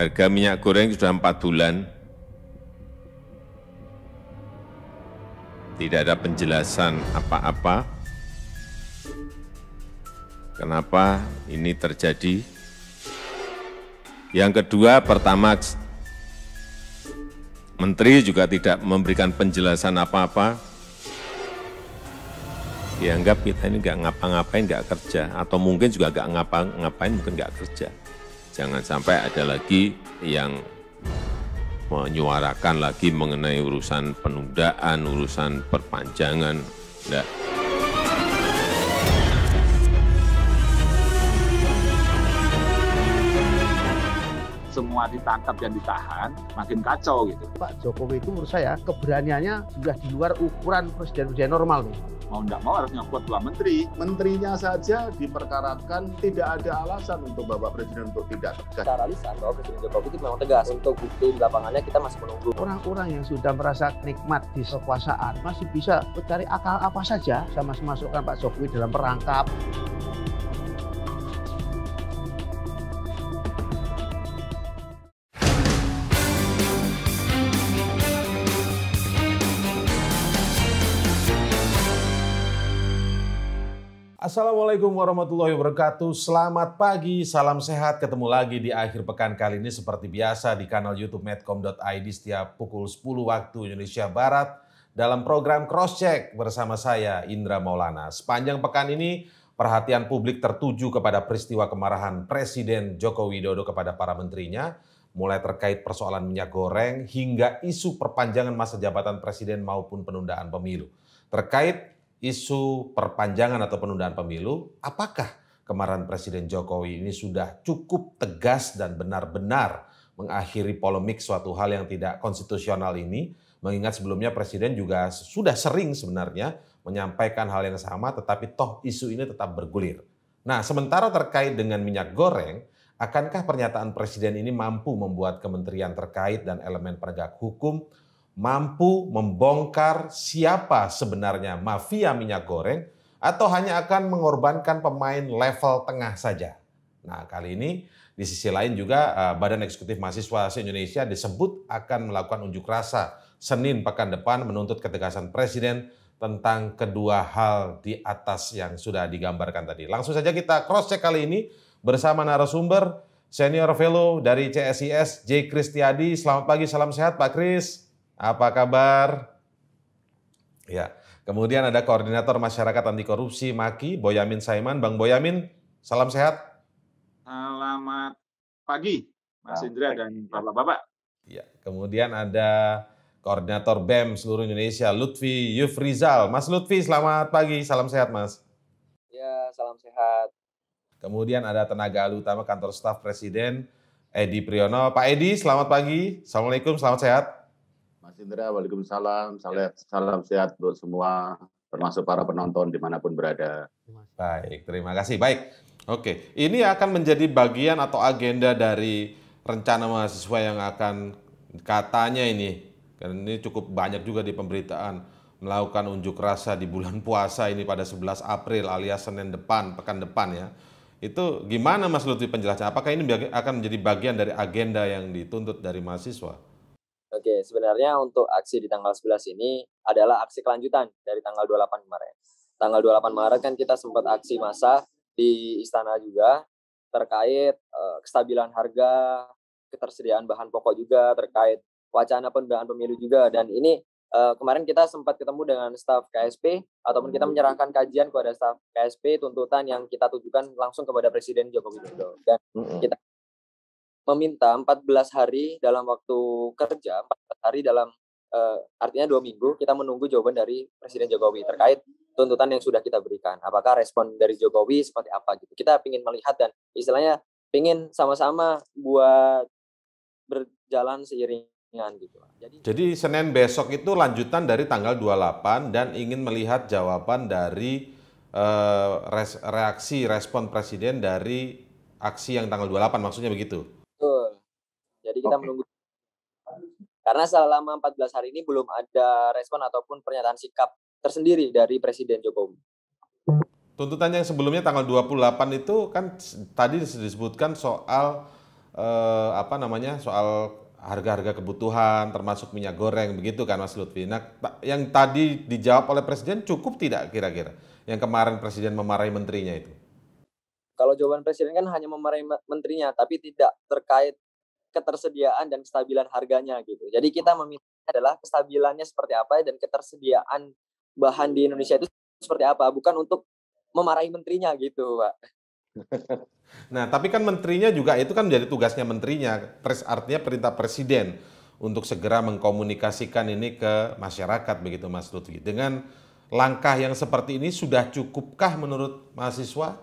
Harga minyak goreng sudah empat bulan, tidak ada penjelasan apa-apa kenapa ini terjadi. Yang kedua, pertama menteri juga tidak memberikan penjelasan apa-apa. Dianggap kita ini nggak ngapa-ngapain, nggak kerja, atau mungkin juga nggak ngapa-ngapain, mungkin nggak kerja. Jangan sampai ada lagi yang menyuarakan lagi mengenai urusan penundaan, urusan perpanjangan. Enggak. semua ditangkap dan ditahan, makin kacau gitu. Pak Jokowi itu menurut saya keberaniannya sudah di luar ukuran presiden-presiden normal. Nih. Mau tidak mau harus nyokot dua menteri. Menterinya saja diperkarakan tidak ada alasan untuk Bapak Presiden untuk tidak tegas. Secara lisan bahwa Presiden Jokowi itu memang tegas. Untuk bukti lapangannya kita masih menunggu. Orang-orang yang sudah merasa nikmat di kekuasaan masih bisa mencari akal apa saja sama masukkan Pak Jokowi dalam perangkap. Assalamualaikum warahmatullahi wabarakatuh. Selamat pagi, salam sehat. Ketemu lagi di akhir pekan kali ini seperti biasa di kanal YouTube medcom.id setiap pukul 10 waktu Indonesia Barat dalam program Cross Check bersama saya Indra Maulana. Sepanjang pekan ini perhatian publik tertuju kepada peristiwa kemarahan Presiden Joko Widodo kepada para menterinya mulai terkait persoalan minyak goreng hingga isu perpanjangan masa jabatan presiden maupun penundaan pemilu. Terkait isu perpanjangan atau penundaan pemilu, apakah kemarahan Presiden Jokowi ini sudah cukup tegas dan benar-benar mengakhiri polemik suatu hal yang tidak konstitusional ini? Mengingat sebelumnya Presiden juga sudah sering sebenarnya menyampaikan hal yang sama tetapi toh isu ini tetap bergulir. Nah sementara terkait dengan minyak goreng, Akankah pernyataan Presiden ini mampu membuat kementerian terkait dan elemen penegak hukum mampu membongkar siapa sebenarnya mafia minyak goreng atau hanya akan mengorbankan pemain level tengah saja. Nah, kali ini di sisi lain juga eh, Badan Eksekutif Mahasiswa indonesia disebut akan melakukan unjuk rasa Senin pekan depan menuntut ketegasan Presiden tentang kedua hal di atas yang sudah digambarkan tadi. Langsung saja kita cross check kali ini bersama narasumber senior fellow dari CSIS J Kristiadi. Selamat pagi, salam sehat Pak Kris. Apa kabar? Ya. Kemudian ada Koordinator Masyarakat Anti Korupsi Maki, Boyamin Saiman. Bang Boyamin, salam sehat. Selamat pagi, Mas Indra dan Bapak-Bapak. Ya. Kemudian ada Koordinator BEM seluruh Indonesia, Lutfi Yufrizal. Mas Lutfi, selamat pagi. Salam sehat, Mas. Ya, salam sehat. Kemudian ada tenaga alih utama kantor staf Presiden, Edi Priyono. Pak Edi, selamat pagi. Assalamualaikum, selamat sehat. Indra, Waalaikumsalam. Salam, ya. salam sehat buat semua, termasuk para penonton dimanapun berada. Baik, terima kasih. Baik, oke. Ini akan menjadi bagian atau agenda dari rencana mahasiswa yang akan katanya ini, karena ini cukup banyak juga di pemberitaan, melakukan unjuk rasa di bulan puasa ini pada 11 April alias Senin depan, pekan depan ya. Itu gimana Mas Lutfi penjelasannya? Apakah ini akan menjadi bagian dari agenda yang dituntut dari mahasiswa? Oke, sebenarnya untuk aksi di tanggal 11 ini adalah aksi kelanjutan dari tanggal 28 kemarin. Tanggal 28 Maret kan kita sempat aksi massa di istana juga terkait uh, kestabilan harga, ketersediaan bahan pokok juga, terkait wacana penundaan pemilu juga dan ini uh, kemarin kita sempat ketemu dengan staf KSP ataupun kita menyerahkan kajian kepada staf KSP tuntutan yang kita tujukan langsung kepada Presiden Joko Widodo dan kita meminta 14 hari dalam waktu kerja, 14 hari dalam uh, artinya dua minggu kita menunggu jawaban dari Presiden Jokowi terkait tuntutan yang sudah kita berikan. Apakah respon dari Jokowi seperti apa gitu. Kita ingin melihat dan istilahnya ingin sama-sama buat berjalan seiringan gitu. Jadi, Jadi Senin besok itu lanjutan dari tanggal 28 dan ingin melihat jawaban dari uh, res, reaksi respon presiden dari aksi yang tanggal 28 maksudnya begitu. Jadi kita okay. menunggu. Karena selama 14 hari ini belum ada respon ataupun pernyataan sikap tersendiri dari Presiden Jokowi. Tuntutan yang sebelumnya tanggal 28 itu kan tadi disebutkan soal eh, apa namanya? soal harga-harga kebutuhan termasuk minyak goreng begitu kan Mas Lutfi. Nah, yang tadi dijawab oleh presiden cukup tidak kira-kira? Yang kemarin presiden memarahi menterinya itu. Kalau jawaban presiden kan hanya memarahi menterinya tapi tidak terkait ketersediaan dan kestabilan harganya gitu. Jadi oh. kita memilih adalah kestabilannya seperti apa dan ketersediaan bahan di Indonesia itu seperti apa, bukan untuk memarahi menterinya gitu, Pak. Nah, tapi kan menterinya juga itu kan menjadi tugasnya menterinya, pres artinya perintah presiden untuk segera mengkomunikasikan ini ke masyarakat begitu Mas Lutfi. Dengan langkah yang seperti ini sudah cukupkah menurut mahasiswa?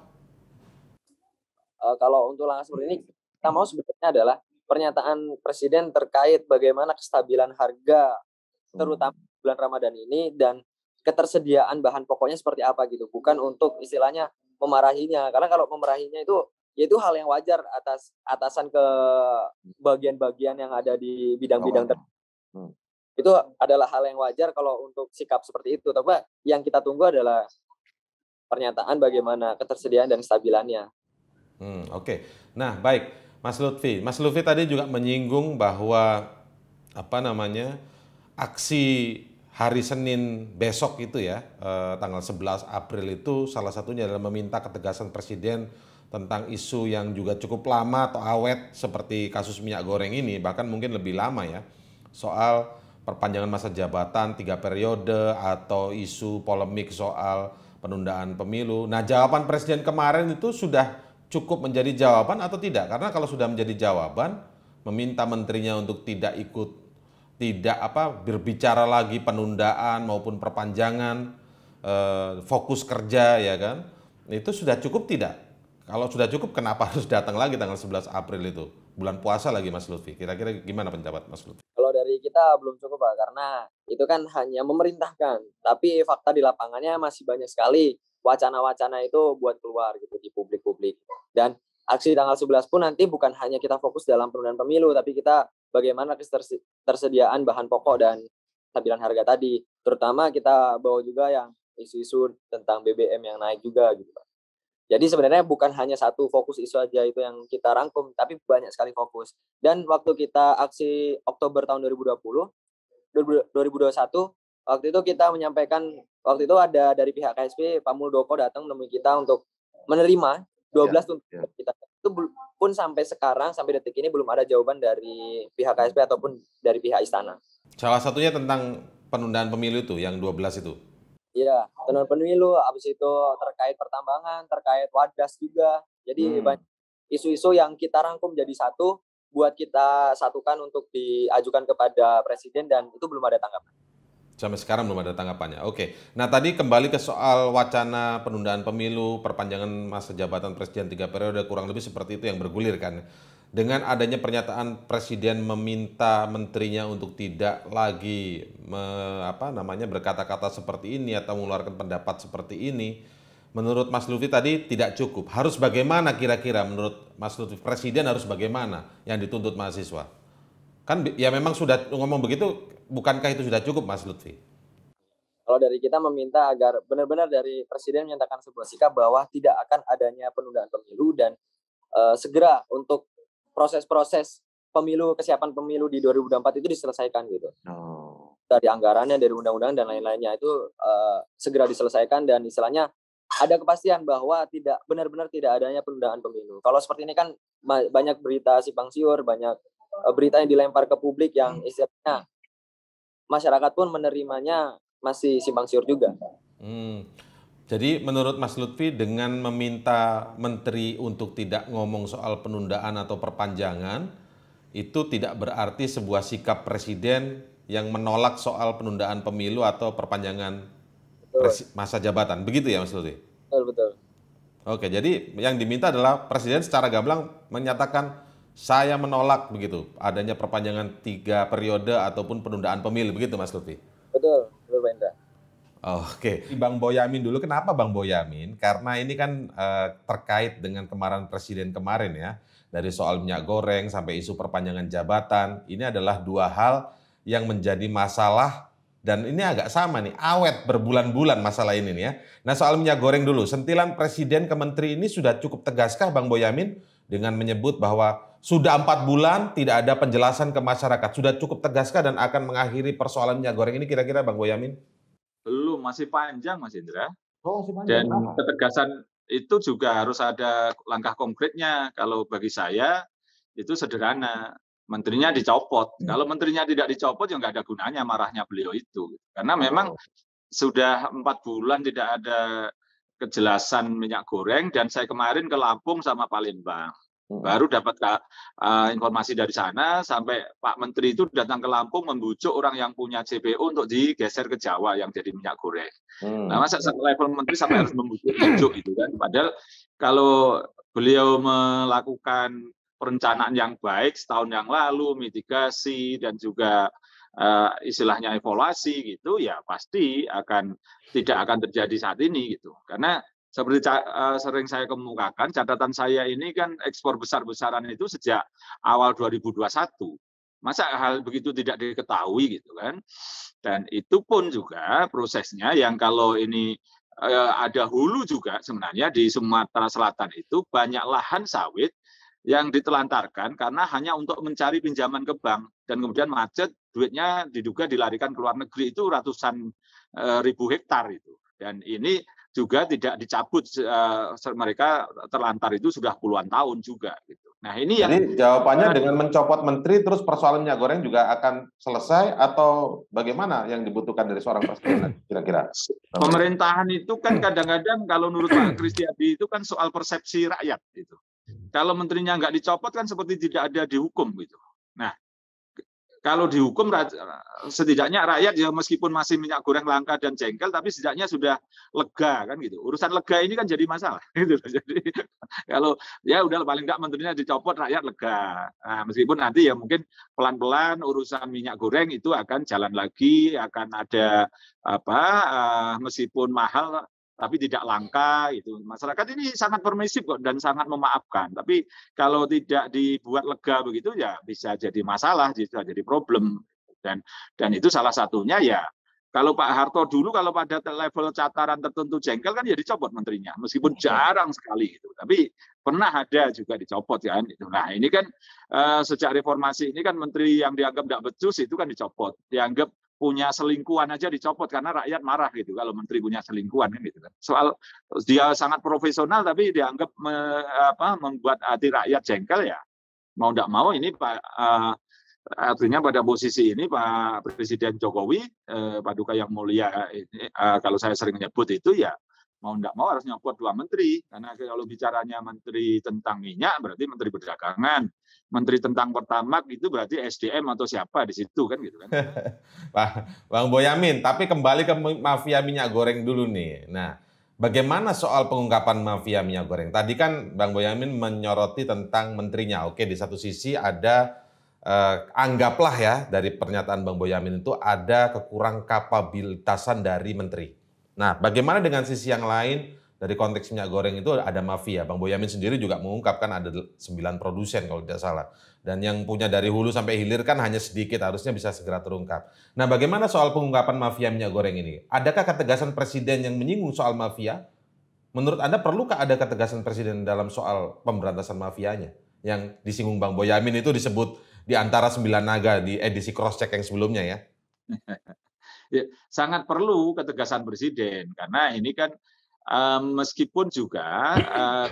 Uh, kalau untuk langkah seperti ini kita mau sebetulnya adalah pernyataan Presiden terkait bagaimana kestabilan harga hmm. terutama bulan Ramadan ini dan ketersediaan bahan pokoknya seperti apa gitu bukan untuk istilahnya memarahinya karena kalau memarahinya itu yaitu hal yang wajar atas atasan ke bagian-bagian yang ada di bidang-bidang tertentu. Hmm. Itu adalah hal yang wajar kalau untuk sikap seperti itu. Tapi yang kita tunggu adalah pernyataan bagaimana ketersediaan dan kestabilannya. Hmm, Oke, okay. nah baik. Mas Lutfi. Mas Lutfi tadi juga menyinggung bahwa apa namanya aksi hari Senin besok itu ya eh, tanggal 11 April itu salah satunya adalah meminta ketegasan Presiden tentang isu yang juga cukup lama atau awet seperti kasus minyak goreng ini bahkan mungkin lebih lama ya soal perpanjangan masa jabatan tiga periode atau isu polemik soal penundaan pemilu. Nah jawaban presiden kemarin itu sudah cukup menjadi jawaban atau tidak? Karena kalau sudah menjadi jawaban, meminta menterinya untuk tidak ikut, tidak apa berbicara lagi penundaan maupun perpanjangan eh, fokus kerja ya kan? Itu sudah cukup tidak? Kalau sudah cukup, kenapa harus datang lagi tanggal 11 April itu? Bulan puasa lagi Mas Lutfi. Kira-kira gimana pendapat Mas Lutfi? Kalau dari kita belum cukup Pak, karena itu kan hanya memerintahkan. Tapi fakta di lapangannya masih banyak sekali wacana-wacana itu buat keluar gitu di publik-publik. Dan aksi tanggal 11 pun nanti bukan hanya kita fokus dalam penundaan pemilu, tapi kita bagaimana ketersediaan bahan pokok dan stabilan harga tadi. Terutama kita bawa juga yang isu-isu tentang BBM yang naik juga gitu Pak. Jadi sebenarnya bukan hanya satu fokus isu aja itu yang kita rangkum, tapi banyak sekali fokus. Dan waktu kita aksi Oktober tahun 2020, 2021 waktu itu kita menyampaikan waktu itu ada dari pihak KSP Pak Muldoko datang menemui kita untuk menerima 12 ya, tuntutan ya. kita itu pun sampai sekarang sampai detik ini belum ada jawaban dari pihak KSP ataupun dari pihak istana. Salah satunya tentang penundaan pemilu itu yang 12 itu. Iya, penundaan pemilu habis itu terkait pertambangan, terkait wadas juga. Jadi hmm. isu-isu yang kita rangkum jadi satu buat kita satukan untuk diajukan kepada presiden dan itu belum ada tanggapan. Sampai sekarang belum ada tanggapannya. Oke. Nah, tadi kembali ke soal wacana penundaan pemilu, perpanjangan masa jabatan presiden tiga periode kurang lebih seperti itu yang bergulir kan. Dengan adanya pernyataan presiden meminta menterinya untuk tidak lagi me, apa namanya berkata-kata seperti ini atau mengeluarkan pendapat seperti ini, menurut Mas Lutfi tadi tidak cukup. Harus bagaimana kira-kira menurut Mas Lutfi presiden harus bagaimana yang dituntut mahasiswa? Kan ya memang sudah ngomong begitu, bukankah itu sudah cukup Mas Lutfi? Kalau dari kita meminta agar benar-benar dari Presiden menyatakan sebuah sikap bahwa tidak akan adanya penundaan pemilu dan uh, segera untuk proses-proses pemilu, kesiapan pemilu di 2024 itu diselesaikan gitu. Oh. Dari anggarannya, dari undang-undang dan lain-lainnya itu uh, segera diselesaikan dan istilahnya ada kepastian bahwa tidak benar-benar tidak adanya penundaan pemilu. Kalau seperti ini kan banyak berita simpang siur, banyak Eh, berita yang dilempar ke publik yang hmm. istilahnya masyarakat pun menerimanya masih simpang siur juga. Hmm. Jadi menurut Mas Lutfi dengan meminta menteri untuk tidak ngomong soal penundaan atau perpanjangan itu tidak berarti sebuah sikap presiden yang menolak soal penundaan pemilu atau perpanjangan masa jabatan. Begitu ya Mas Lutfi? Betul betul. Oke, jadi yang diminta adalah presiden secara gamblang menyatakan saya menolak begitu adanya perpanjangan tiga periode ataupun penundaan pemilu begitu Mas Lutfi. Betul, betul Pak Oke, okay. Bang Boyamin dulu. Kenapa Bang Boyamin? Karena ini kan eh, terkait dengan kemarahan presiden kemarin ya, dari soal minyak goreng sampai isu perpanjangan jabatan. Ini adalah dua hal yang menjadi masalah dan ini agak sama nih, awet berbulan-bulan masalah ini nih ya. Nah soal minyak goreng dulu, sentilan presiden ke menteri ini sudah cukup tegaskah Bang Boyamin dengan menyebut bahwa sudah empat bulan tidak ada penjelasan ke masyarakat. Sudah cukup tegaskah dan akan mengakhiri persoalan minyak goreng ini kira-kira Bang Boyamin? Belum, masih panjang Mas Indra. Oh, masih panjang. Dan ketegasan itu juga harus ada langkah konkretnya. Kalau bagi saya itu sederhana. Menterinya dicopot. Hmm. Kalau menterinya tidak dicopot, ya nggak ada gunanya marahnya beliau itu. Karena memang oh. sudah empat bulan tidak ada kejelasan minyak goreng dan saya kemarin ke Lampung sama Palembang. Baru dapat uh, informasi dari sana sampai Pak Menteri itu datang ke Lampung membujuk orang yang punya CPO untuk digeser ke Jawa yang jadi minyak goreng. Hmm. Nah, masa level menteri sampai harus membujuk-bujuk itu kan. Padahal kalau beliau melakukan perencanaan yang baik setahun yang lalu, mitigasi dan juga uh, istilahnya evaluasi gitu ya pasti akan tidak akan terjadi saat ini gitu. Karena seperti uh, sering saya kemukakan, catatan saya ini kan ekspor besar-besaran itu sejak awal 2021. Masa hal begitu tidak diketahui gitu kan? Dan itu pun juga prosesnya yang kalau ini uh, ada hulu juga sebenarnya di Sumatera Selatan itu banyak lahan sawit yang ditelantarkan karena hanya untuk mencari pinjaman ke bank dan kemudian macet duitnya diduga dilarikan ke luar negeri itu ratusan eh, ribu hektar itu dan ini juga tidak dicabut uh, mereka terlantar itu sudah puluhan tahun juga gitu. Nah, ini yang Jadi jawabannya nah, dengan mencopot menteri terus persoalan minyak goreng juga akan selesai atau bagaimana yang dibutuhkan dari seorang presiden kira-kira? Pemerintahan itu kan hmm. kadang-kadang kalau menurut Pak Kristiadi itu kan soal persepsi rakyat gitu. Kalau menterinya nggak dicopot kan seperti tidak ada dihukum gitu. Nah, kalau dihukum setidaknya rakyat ya meskipun masih minyak goreng langka dan jengkel tapi setidaknya sudah lega kan gitu urusan lega ini kan jadi masalah gitu jadi kalau ya udah paling enggak menterinya dicopot rakyat lega nah, meskipun nanti ya mungkin pelan pelan urusan minyak goreng itu akan jalan lagi akan ada apa eh, meskipun mahal tapi tidak langka itu masyarakat ini sangat permisif kok dan sangat memaafkan tapi kalau tidak dibuat lega begitu ya bisa jadi masalah bisa jadi problem hmm. dan dan itu salah satunya ya kalau Pak Harto dulu kalau pada level cataran tertentu jengkel kan ya dicopot menterinya meskipun iya. jarang sekali itu tapi pernah ada juga dicopot ya kan itu nah ini kan eh, sejak reformasi ini kan menteri yang dianggap tidak becus itu kan dicopot dianggap punya selingkuhan aja dicopot karena rakyat marah gitu kalau menteri punya selingkuhan kan gitu kan. Soal dia sangat profesional tapi dianggap me, apa, membuat hati rakyat jengkel ya mau tidak mau ini Pak uh, artinya pada posisi ini Pak Presiden Jokowi eh, Paduka yang mulia ini, eh, kalau saya sering nyebut itu ya mau tidak mau harus nyopot dua menteri karena kalau bicaranya menteri tentang minyak berarti menteri perdagangan menteri tentang pertamak itu berarti SDM atau siapa di situ kan gitu kan Wah, Bang Boyamin tapi kembali ke mafia minyak goreng dulu nih nah Bagaimana soal pengungkapan mafia minyak goreng? Tadi kan Bang Boyamin menyoroti tentang menterinya. Oke, di satu sisi ada eh, anggaplah ya dari pernyataan Bang Boyamin itu ada kekurang kapabilitasan dari menteri Nah, bagaimana dengan sisi yang lain dari konteks minyak goreng itu ada mafia. Bang Boyamin sendiri juga mengungkapkan ada 9 produsen kalau tidak salah. Dan yang punya dari hulu sampai hilir kan hanya sedikit, harusnya bisa segera terungkap. Nah, bagaimana soal pengungkapan mafia minyak goreng ini? Adakah ketegasan presiden yang menyinggung soal mafia? Menurut Anda perlukah ada ketegasan presiden dalam soal pemberantasan mafianya? Yang disinggung Bang Boyamin itu disebut di antara sembilan naga di edisi cross check yang sebelumnya ya. Ya, sangat perlu ketegasan presiden karena ini kan meskipun juga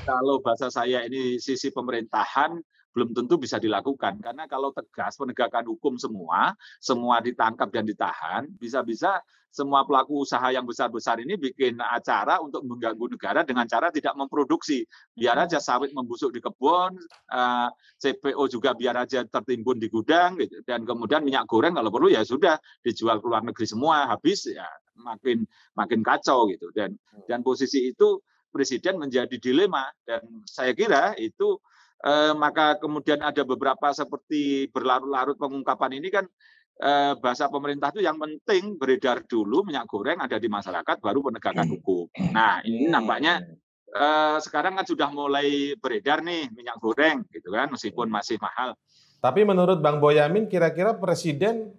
kalau bahasa saya ini sisi pemerintahan belum tentu bisa dilakukan karena kalau tegas penegakan hukum semua, semua ditangkap dan ditahan, bisa-bisa semua pelaku usaha yang besar-besar ini bikin acara untuk mengganggu negara dengan cara tidak memproduksi. Biar aja sawit membusuk di kebun, eh, CPO juga biar aja tertimbun di gudang gitu. dan kemudian minyak goreng kalau perlu ya sudah dijual ke luar negeri semua habis ya makin makin kacau gitu dan hmm. dan posisi itu presiden menjadi dilema dan saya kira itu eh, maka kemudian ada beberapa seperti berlarut-larut pengungkapan ini kan eh, bahasa pemerintah itu yang penting beredar dulu minyak goreng ada di masyarakat baru penegakan hmm. hukum. Hmm. Nah ini iya, nampaknya iya. eh, sekarang kan sudah mulai beredar nih minyak goreng gitu kan meskipun hmm. masih mahal. Tapi menurut Bang Boyamin kira-kira presiden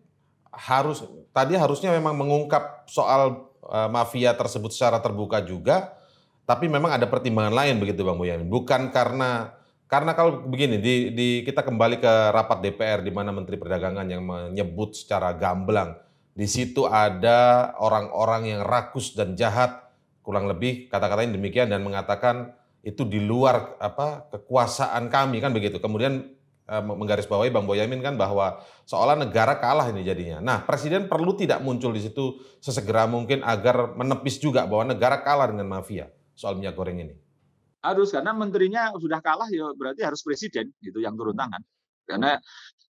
harus tadi harusnya memang mengungkap soal eh, mafia tersebut secara terbuka juga, tapi memang ada pertimbangan lain begitu Bang Boyamin. Bukan karena karena kalau begini, di, di, kita kembali ke rapat DPR di mana Menteri Perdagangan yang menyebut secara gamblang di situ ada orang-orang yang rakus dan jahat, kurang lebih kata-katanya demikian dan mengatakan itu di luar apa kekuasaan kami kan begitu. Kemudian eh, menggarisbawahi Bang Boyamin kan bahwa seolah negara kalah ini jadinya. Nah, presiden perlu tidak muncul di situ sesegera mungkin agar menepis juga bahwa negara kalah dengan mafia soal minyak goreng ini harus karena menterinya sudah kalah ya berarti harus presiden itu yang turun tangan karena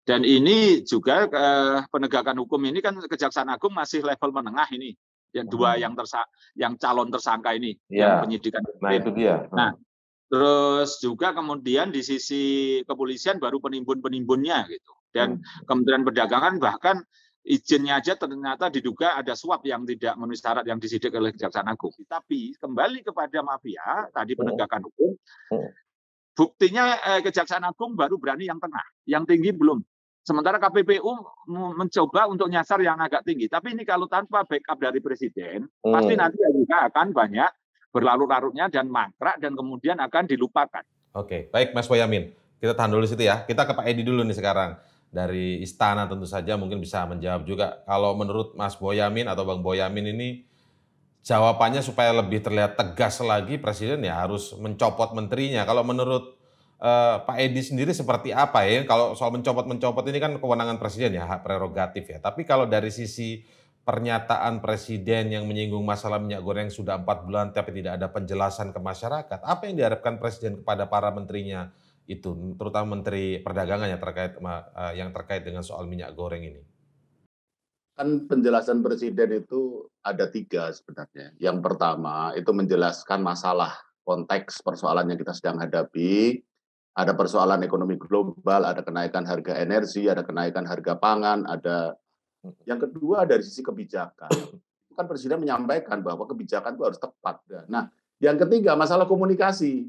dan ini juga eh, penegakan hukum ini kan kejaksaan agung masih level menengah ini yang dua hmm. yang tersa yang calon tersangka ini ya. yang penyidikan nah itu dia hmm. nah terus juga kemudian di sisi kepolisian baru penimbun penimbunnya gitu dan hmm. Kementerian Perdagangan bahkan izinnya aja ternyata diduga ada suap yang tidak memenuhi syarat yang disidik oleh Kejaksaan Agung. Tapi kembali kepada mafia tadi oh. penegakan hukum, oh. buktinya eh, Kejaksaan Agung baru berani yang tengah, yang tinggi belum. Sementara KPPU mencoba untuk nyasar yang agak tinggi. Tapi ini kalau tanpa backup dari presiden, hmm. pasti nanti ya juga akan banyak berlarut-larutnya dan mangkrak dan kemudian akan dilupakan. Oke, baik Mas Wayamin. Kita tahan dulu situ ya. Kita ke Pak Edi dulu nih sekarang dari istana tentu saja mungkin bisa menjawab juga. Kalau menurut Mas Boyamin atau Bang Boyamin ini jawabannya supaya lebih terlihat tegas lagi presiden ya harus mencopot menterinya. Kalau menurut eh, Pak Edi sendiri seperti apa ya? Kalau soal mencopot-mencopot ini kan kewenangan presiden ya, hak prerogatif ya. Tapi kalau dari sisi pernyataan presiden yang menyinggung masalah minyak goreng sudah empat bulan tapi tidak ada penjelasan ke masyarakat, apa yang diharapkan presiden kepada para menterinya itu, terutama Menteri Perdagangan yang terkait eh, yang terkait dengan soal minyak goreng ini? Kan penjelasan Presiden itu ada tiga sebenarnya. Yang pertama itu menjelaskan masalah konteks persoalan yang kita sedang hadapi. Ada persoalan ekonomi global, ada kenaikan harga energi, ada kenaikan harga pangan, ada yang kedua dari sisi kebijakan. Kan Presiden menyampaikan bahwa kebijakan itu harus tepat. Nah, yang ketiga masalah komunikasi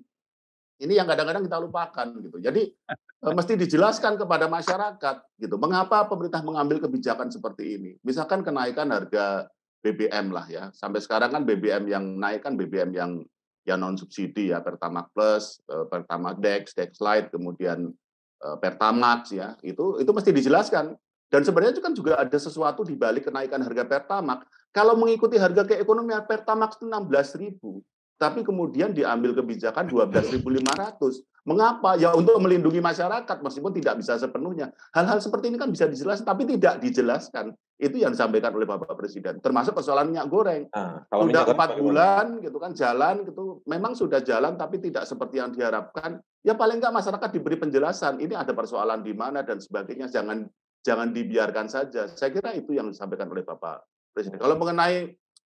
ini yang kadang-kadang kita lupakan gitu. Jadi e, mesti dijelaskan kepada masyarakat gitu. Mengapa pemerintah mengambil kebijakan seperti ini? Misalkan kenaikan harga BBM lah ya. Sampai sekarang kan BBM yang naik kan BBM yang yang non subsidi ya Pertamax Plus, e, Pertamax Dex, Dex Lite, kemudian e, Pertamax ya. Itu itu mesti dijelaskan. Dan sebenarnya itu kan juga ada sesuatu di balik kenaikan harga Pertamax. Kalau mengikuti harga keekonomian Pertamax itu 16.000 tapi kemudian diambil kebijakan 12.500. Mengapa? Ya untuk melindungi masyarakat meskipun tidak bisa sepenuhnya. Hal-hal seperti ini kan bisa dijelaskan tapi tidak dijelaskan. Itu yang disampaikan oleh Bapak Presiden. Termasuk persoalan minyak goreng. Nah, sudah empat bulan gitu kan jalan gitu. Memang sudah jalan tapi tidak seperti yang diharapkan. Ya paling enggak masyarakat diberi penjelasan ini ada persoalan di mana dan sebagainya. Jangan jangan dibiarkan saja. Saya kira itu yang disampaikan oleh Bapak Presiden. Kalau mengenai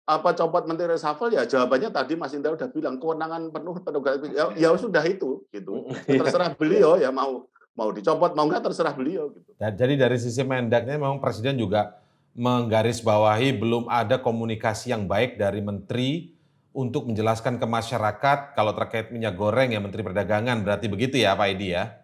apa copot menteri reshuffle ya jawabannya tadi Mas Indra udah bilang kewenangan penuh petugas ya, ya sudah itu gitu ya, terserah beliau ya mau mau dicopot mau nggak terserah beliau gitu. Jadi dari sisi mendaknya memang presiden juga menggarisbawahi belum ada komunikasi yang baik dari menteri untuk menjelaskan ke masyarakat kalau terkait minyak goreng ya menteri perdagangan berarti begitu ya Pak Edi ya.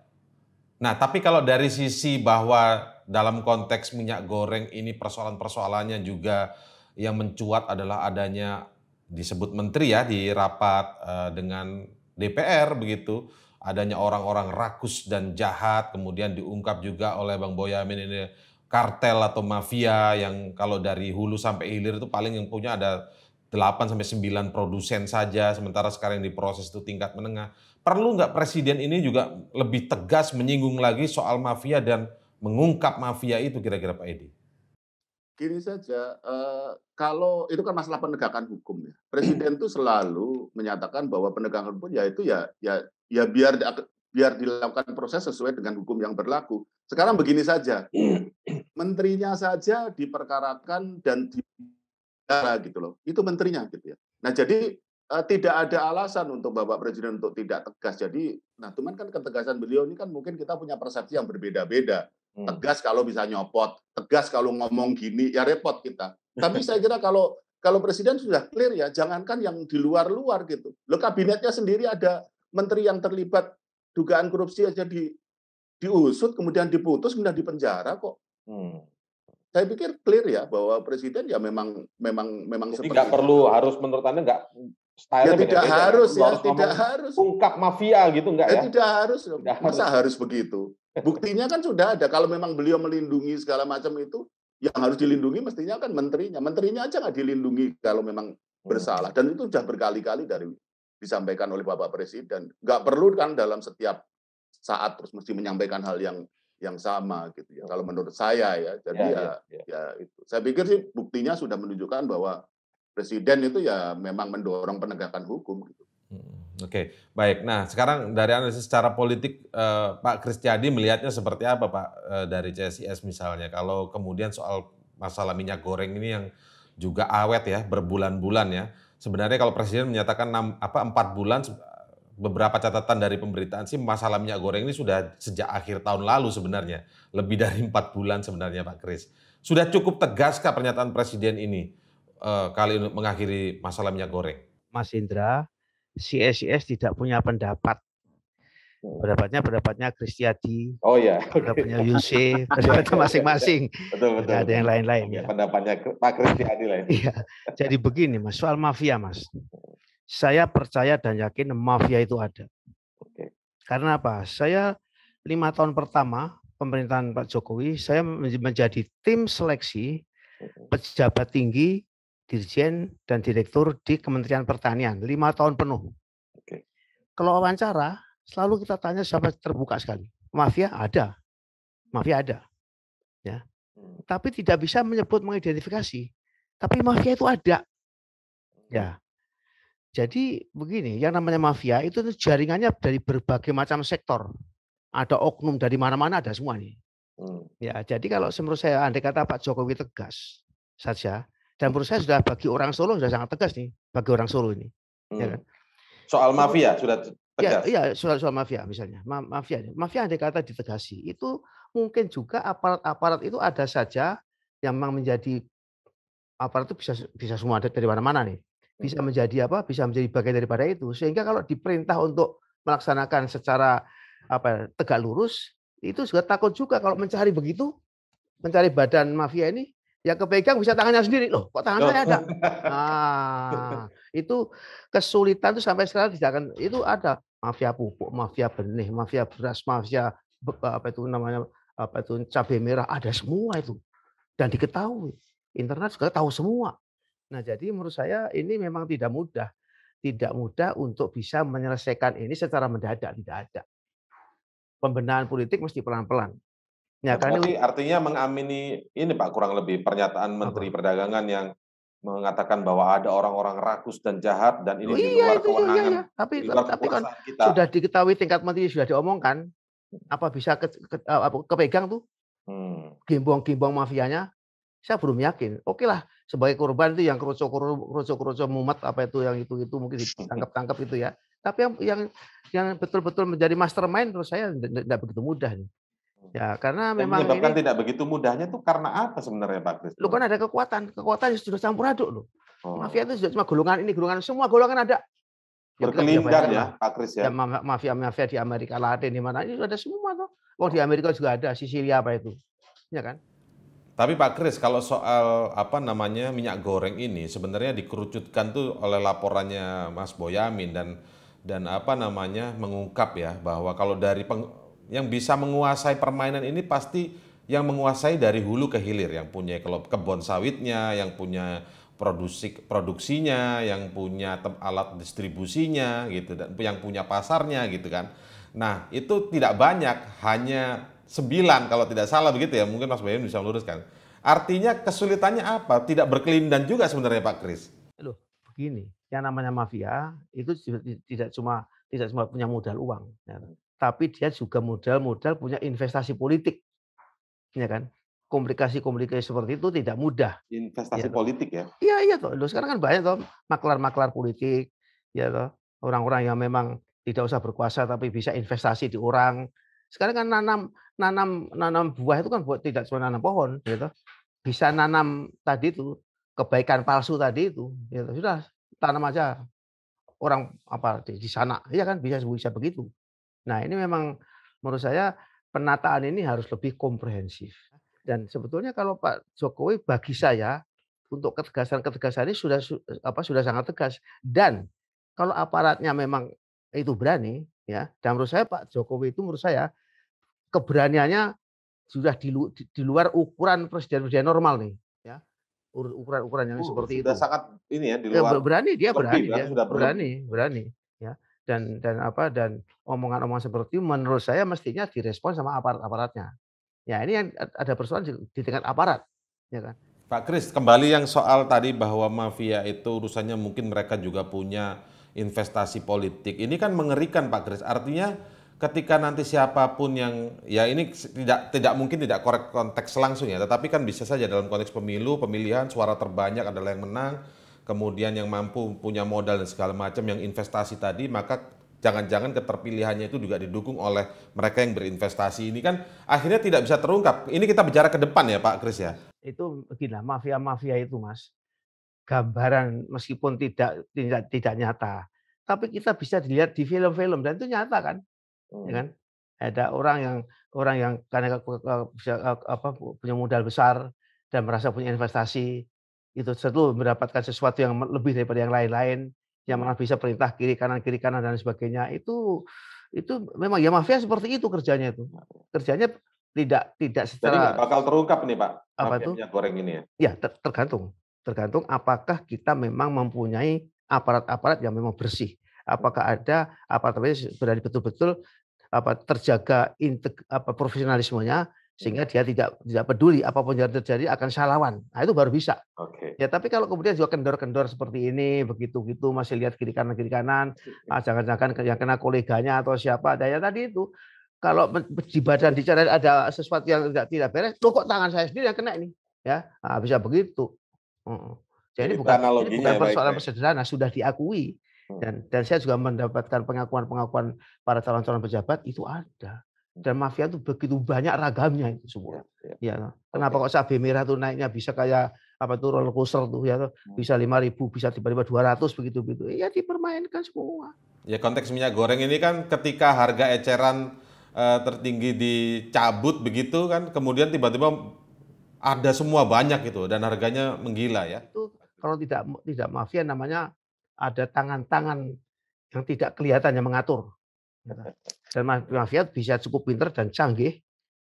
Nah, tapi kalau dari sisi bahwa dalam konteks minyak goreng ini persoalan-persoalannya juga yang mencuat adalah adanya disebut menteri ya di rapat uh, dengan DPR begitu adanya orang-orang rakus dan jahat kemudian diungkap juga oleh Bang Boyamin ini kartel atau mafia yang kalau dari hulu sampai hilir itu paling yang punya ada 8 sampai 9 produsen saja sementara sekarang yang diproses itu tingkat menengah. Perlu nggak presiden ini juga lebih tegas menyinggung lagi soal mafia dan mengungkap mafia itu kira-kira Pak Edi? gini saja, uh, kalau itu kan masalah penegakan hukum ya. Presiden itu selalu menyatakan bahwa penegakan hukum ya itu ya ya ya biar biar dilakukan proses sesuai dengan hukum yang berlaku. Sekarang begini saja, menterinya saja diperkarakan dan di ya gitu loh. Itu menterinya gitu ya. Nah jadi uh, tidak ada alasan untuk Bapak Presiden untuk tidak tegas. Jadi, nah cuman kan ketegasan beliau ini kan mungkin kita punya persepsi yang berbeda-beda. Hmm. Tegas kalau bisa nyopot, tegas kalau ngomong gini, ya repot kita. Tapi saya kira kalau kalau presiden sudah clear ya, jangankan yang di luar-luar gitu. Lo kabinetnya sendiri ada menteri yang terlibat dugaan korupsi aja di diusut, kemudian diputus, kemudian dipenjara kok. Hmm. Saya pikir clear ya bahwa presiden ya memang memang memang Jadi seperti perlu harus menurut anda nggak style ya, tidak ya? harus ya, harus tidak harus ungkap mafia gitu enggak ya? ya? Tidak harus. Tidak Masa harus begitu? Buktinya kan sudah ada. Kalau memang beliau melindungi segala macam itu, yang harus dilindungi mestinya kan menterinya. Menterinya aja nggak dilindungi kalau memang hmm. bersalah. Dan itu sudah berkali-kali dari disampaikan oleh Bapak Presiden. Nggak perlu kan dalam setiap saat terus mesti menyampaikan hal yang yang sama gitu ya. Kalau menurut saya ya, jadi ya, ya, ya. ya, ya itu. Saya pikir sih buktinya sudah menunjukkan bahwa presiden itu ya memang mendorong penegakan hukum gitu. Hmm. Oke, baik. Nah, sekarang dari analisis secara politik eh, Pak Kristiadi melihatnya seperti apa Pak eh, dari CSIS misalnya kalau kemudian soal masalah minyak goreng ini yang juga awet ya berbulan-bulan ya. Sebenarnya kalau presiden menyatakan 6, apa 4 bulan beberapa catatan dari pemberitaan sih masalah minyak goreng ini sudah sejak akhir tahun lalu sebenarnya. Lebih dari 4 bulan sebenarnya Pak Kris. Sudah cukup tegas kah pernyataan presiden ini eh, kali ini mengakhiri masalah minyak goreng? Mas Indra, CSIS tidak punya pendapat. Oh. Pendapatnya pendapatnya Kristiadi. Oh ya. Pendapatnya Yuse, pendapatnya masing-masing. Betul betul. Tidak ada yang lain-lain. Ya, ya. Pendapatnya Pak Kristiadi lain. Iya. Jadi begini Mas, soal mafia Mas. Saya percaya dan yakin mafia itu ada. Oke. Karena apa? Saya lima tahun pertama pemerintahan Pak Jokowi, saya menjadi tim seleksi pejabat tinggi dirjen dan direktur di Kementerian Pertanian lima tahun penuh. Oke. Kalau wawancara selalu kita tanya siapa terbuka sekali. Mafia ada, mafia ada, ya. Hmm. Tapi tidak bisa menyebut mengidentifikasi. Tapi mafia itu ada, ya. Hmm. Jadi begini, yang namanya mafia itu jaringannya dari berbagai macam sektor. Ada oknum dari mana-mana ada semua nih. Hmm. Ya, jadi kalau menurut saya andai kata Pak Jokowi tegas saja, dan menurut saya sudah bagi orang Solo sudah sangat tegas nih bagi orang Solo ini. Ya hmm. Ya kan? Soal mafia sudah iya, tegas. Iya, ya, soal soal mafia misalnya. Ma mafia, mafia yang dikata ditegasi itu mungkin juga aparat-aparat itu ada saja yang memang menjadi aparat itu bisa bisa semua dari mana-mana nih. Bisa hmm. menjadi apa? Bisa menjadi bagian daripada itu. Sehingga kalau diperintah untuk melaksanakan secara apa ya, tegak lurus itu juga takut juga kalau mencari begitu mencari badan mafia ini yang kepegang bisa tangannya sendiri loh kok tangan saya ada nah itu kesulitan itu sampai sekarang tidak akan itu ada mafia pupuk mafia benih mafia beras mafia apa itu namanya apa itu cabai merah ada semua itu dan diketahui internet juga tahu semua nah jadi menurut saya ini memang tidak mudah tidak mudah untuk bisa menyelesaikan ini secara mendadak tidak ada pembenahan politik mesti pelan-pelan Ya, kan? ini... artinya mengamini ini Pak kurang lebih pernyataan Menteri Apa? Perdagangan yang mengatakan bahwa ada orang-orang rakus dan jahat dan ini oh, di iya, luar iya, iya, kewenangan. Iya, iya. Tapi di luar tapi kan kita. sudah diketahui tingkat menteri sudah diomongkan hmm. apa bisa ke, ke, apa, kepegang tuh hmm. gimbong-gimbong mafianya saya belum yakin. Oke okay lah, sebagai korban itu yang kerucut-kerucut-kerucut mumat apa itu yang itu itu mungkin ditangkap tangkap itu ya. Tapi yang yang yang betul-betul menjadi mastermind menurut saya tidak begitu mudah nih. Ya, karena memang menyebabkan ini, tidak begitu mudahnya tuh karena apa sebenarnya Pak Kris? Lu kan ada kekuatan, kekuatan sudah campur aduk loh. Oh. Mafia itu sudah cuma golongan ini, golongan semua golongan ada. Ya, Berkelindan ya, ya Pak Kris ya. ya mafia-mafia di Amerika Latin di mana itu ada semua tuh. Oh, di Amerika juga ada, Sisilia apa itu. Ya kan? Tapi Pak Kris, kalau soal apa namanya minyak goreng ini sebenarnya dikerucutkan tuh oleh laporannya Mas Boyamin dan dan apa namanya mengungkap ya bahwa kalau dari peng, yang bisa menguasai permainan ini pasti yang menguasai dari hulu ke hilir, yang punya kebun sawitnya, yang punya produksi produksinya, yang punya alat distribusinya gitu dan yang punya pasarnya gitu kan. Nah, itu tidak banyak, hanya sembilan kalau tidak salah begitu ya. Mungkin Mas Bayu bisa meluruskan. Artinya kesulitannya apa? Tidak berkelindan juga sebenarnya Pak Kris. Loh, begini, yang namanya mafia itu tidak cuma tidak cuma punya modal uang. Ya tapi dia juga modal-modal punya investasi politik. Ya kan? Komplikasi-komplikasi seperti itu tidak mudah. Iya investasi ya, politik toh. ya? Iya, iya toh. sekarang kan banyak toh maklar-maklar politik, ya toh. Orang-orang yang memang tidak usah berkuasa tapi bisa investasi di orang. Sekarang kan nanam nanam nanam buah itu kan buat tidak cuma nanam pohon, gitu. Bisa nanam tadi itu kebaikan palsu tadi itu, gitu. Sudah tanam aja orang apa di sana, Iya kan bisa bisa begitu. Nah, ini memang menurut saya penataan ini harus lebih komprehensif. Dan sebetulnya kalau Pak Jokowi bagi saya untuk ketegasan-ketegasan ini sudah apa sudah sangat tegas dan kalau aparatnya memang itu berani ya dan menurut saya Pak Jokowi itu menurut saya keberaniannya sudah di, di luar ukuran presiden-presiden normal nih ya ukuran-ukuran yang uh, seperti sudah itu sangat ini ya di ya, luar ya, berani dia berani kan, dia berani berani dan dan apa dan omongan-omongan seperti itu menurut saya mestinya direspon sama aparat-aparatnya. Ya ini yang ada persoalan di, di tingkat aparat, ya kan. Pak Kris, kembali yang soal tadi bahwa mafia itu urusannya mungkin mereka juga punya investasi politik. Ini kan mengerikan Pak Kris. Artinya ketika nanti siapapun yang ya ini tidak tidak mungkin tidak korek konteks langsung ya, tetapi kan bisa saja dalam konteks pemilu, pemilihan suara terbanyak adalah yang menang kemudian yang mampu punya modal dan segala macam yang investasi tadi, maka jangan-jangan keterpilihannya itu juga didukung oleh mereka yang berinvestasi ini kan akhirnya tidak bisa terungkap. Ini kita bicara ke depan ya Pak Kris ya. Itu gila mafia-mafia itu Mas. Gambaran meskipun tidak tidak tidak nyata, tapi kita bisa dilihat di film-film dan itu nyata kan. Hmm. Ya kan? Ada orang yang orang yang karena apa punya modal besar dan merasa punya investasi itu satu mendapatkan sesuatu yang lebih daripada yang lain-lain yang hmm. malah bisa perintah kiri kanan kiri kanan dan sebagainya itu itu memang ya mafia seperti itu kerjanya itu kerjanya tidak tidak secara Jadi bakal terungkap nih pak apa itu goreng ini ya, ya ter tergantung tergantung apakah kita memang mempunyai aparat-aparat yang memang bersih hmm. apakah ada aparat-aparat berani betul-betul apa terjaga integ, apa profesionalismenya sehingga dia tidak tidak peduli apapun yang terjadi akan salawan. Nah, itu baru bisa. Okay. Ya, tapi kalau kemudian juga kendor-kendor seperti ini, begitu-gitu masih lihat kiri kanan kiri kanan, ah, jangan-jangan yang kena koleganya atau siapa, ada nah, daya tadi itu kalau di badan dicari ada sesuatu yang tidak tidak beres, loh kok tangan saya sendiri yang kena ini, ya nah, bisa begitu. Jadi, Jadi bukan, ini bukan ya, persoalan baik, ya. sederhana, sudah diakui hmm. dan dan saya juga mendapatkan pengakuan-pengakuan para calon-calon pejabat itu ada dan mafia itu begitu banyak ragamnya itu semua. Ya, ya. ya. Kenapa kok cabai merah tuh naiknya bisa kayak apa tuh roller coaster tuh ya hmm. bisa lima ribu bisa tiba-tiba dua ratus begitu begitu. Iya dipermainkan semua. Ya konteks minyak goreng ini kan ketika harga eceran eh, tertinggi dicabut begitu kan kemudian tiba-tiba ada semua banyak gitu dan harganya menggila ya. Itu kalau tidak tidak mafia namanya ada tangan-tangan yang tidak kelihatan yang mengatur. Gitu. Dan mafia bisa cukup pinter dan canggih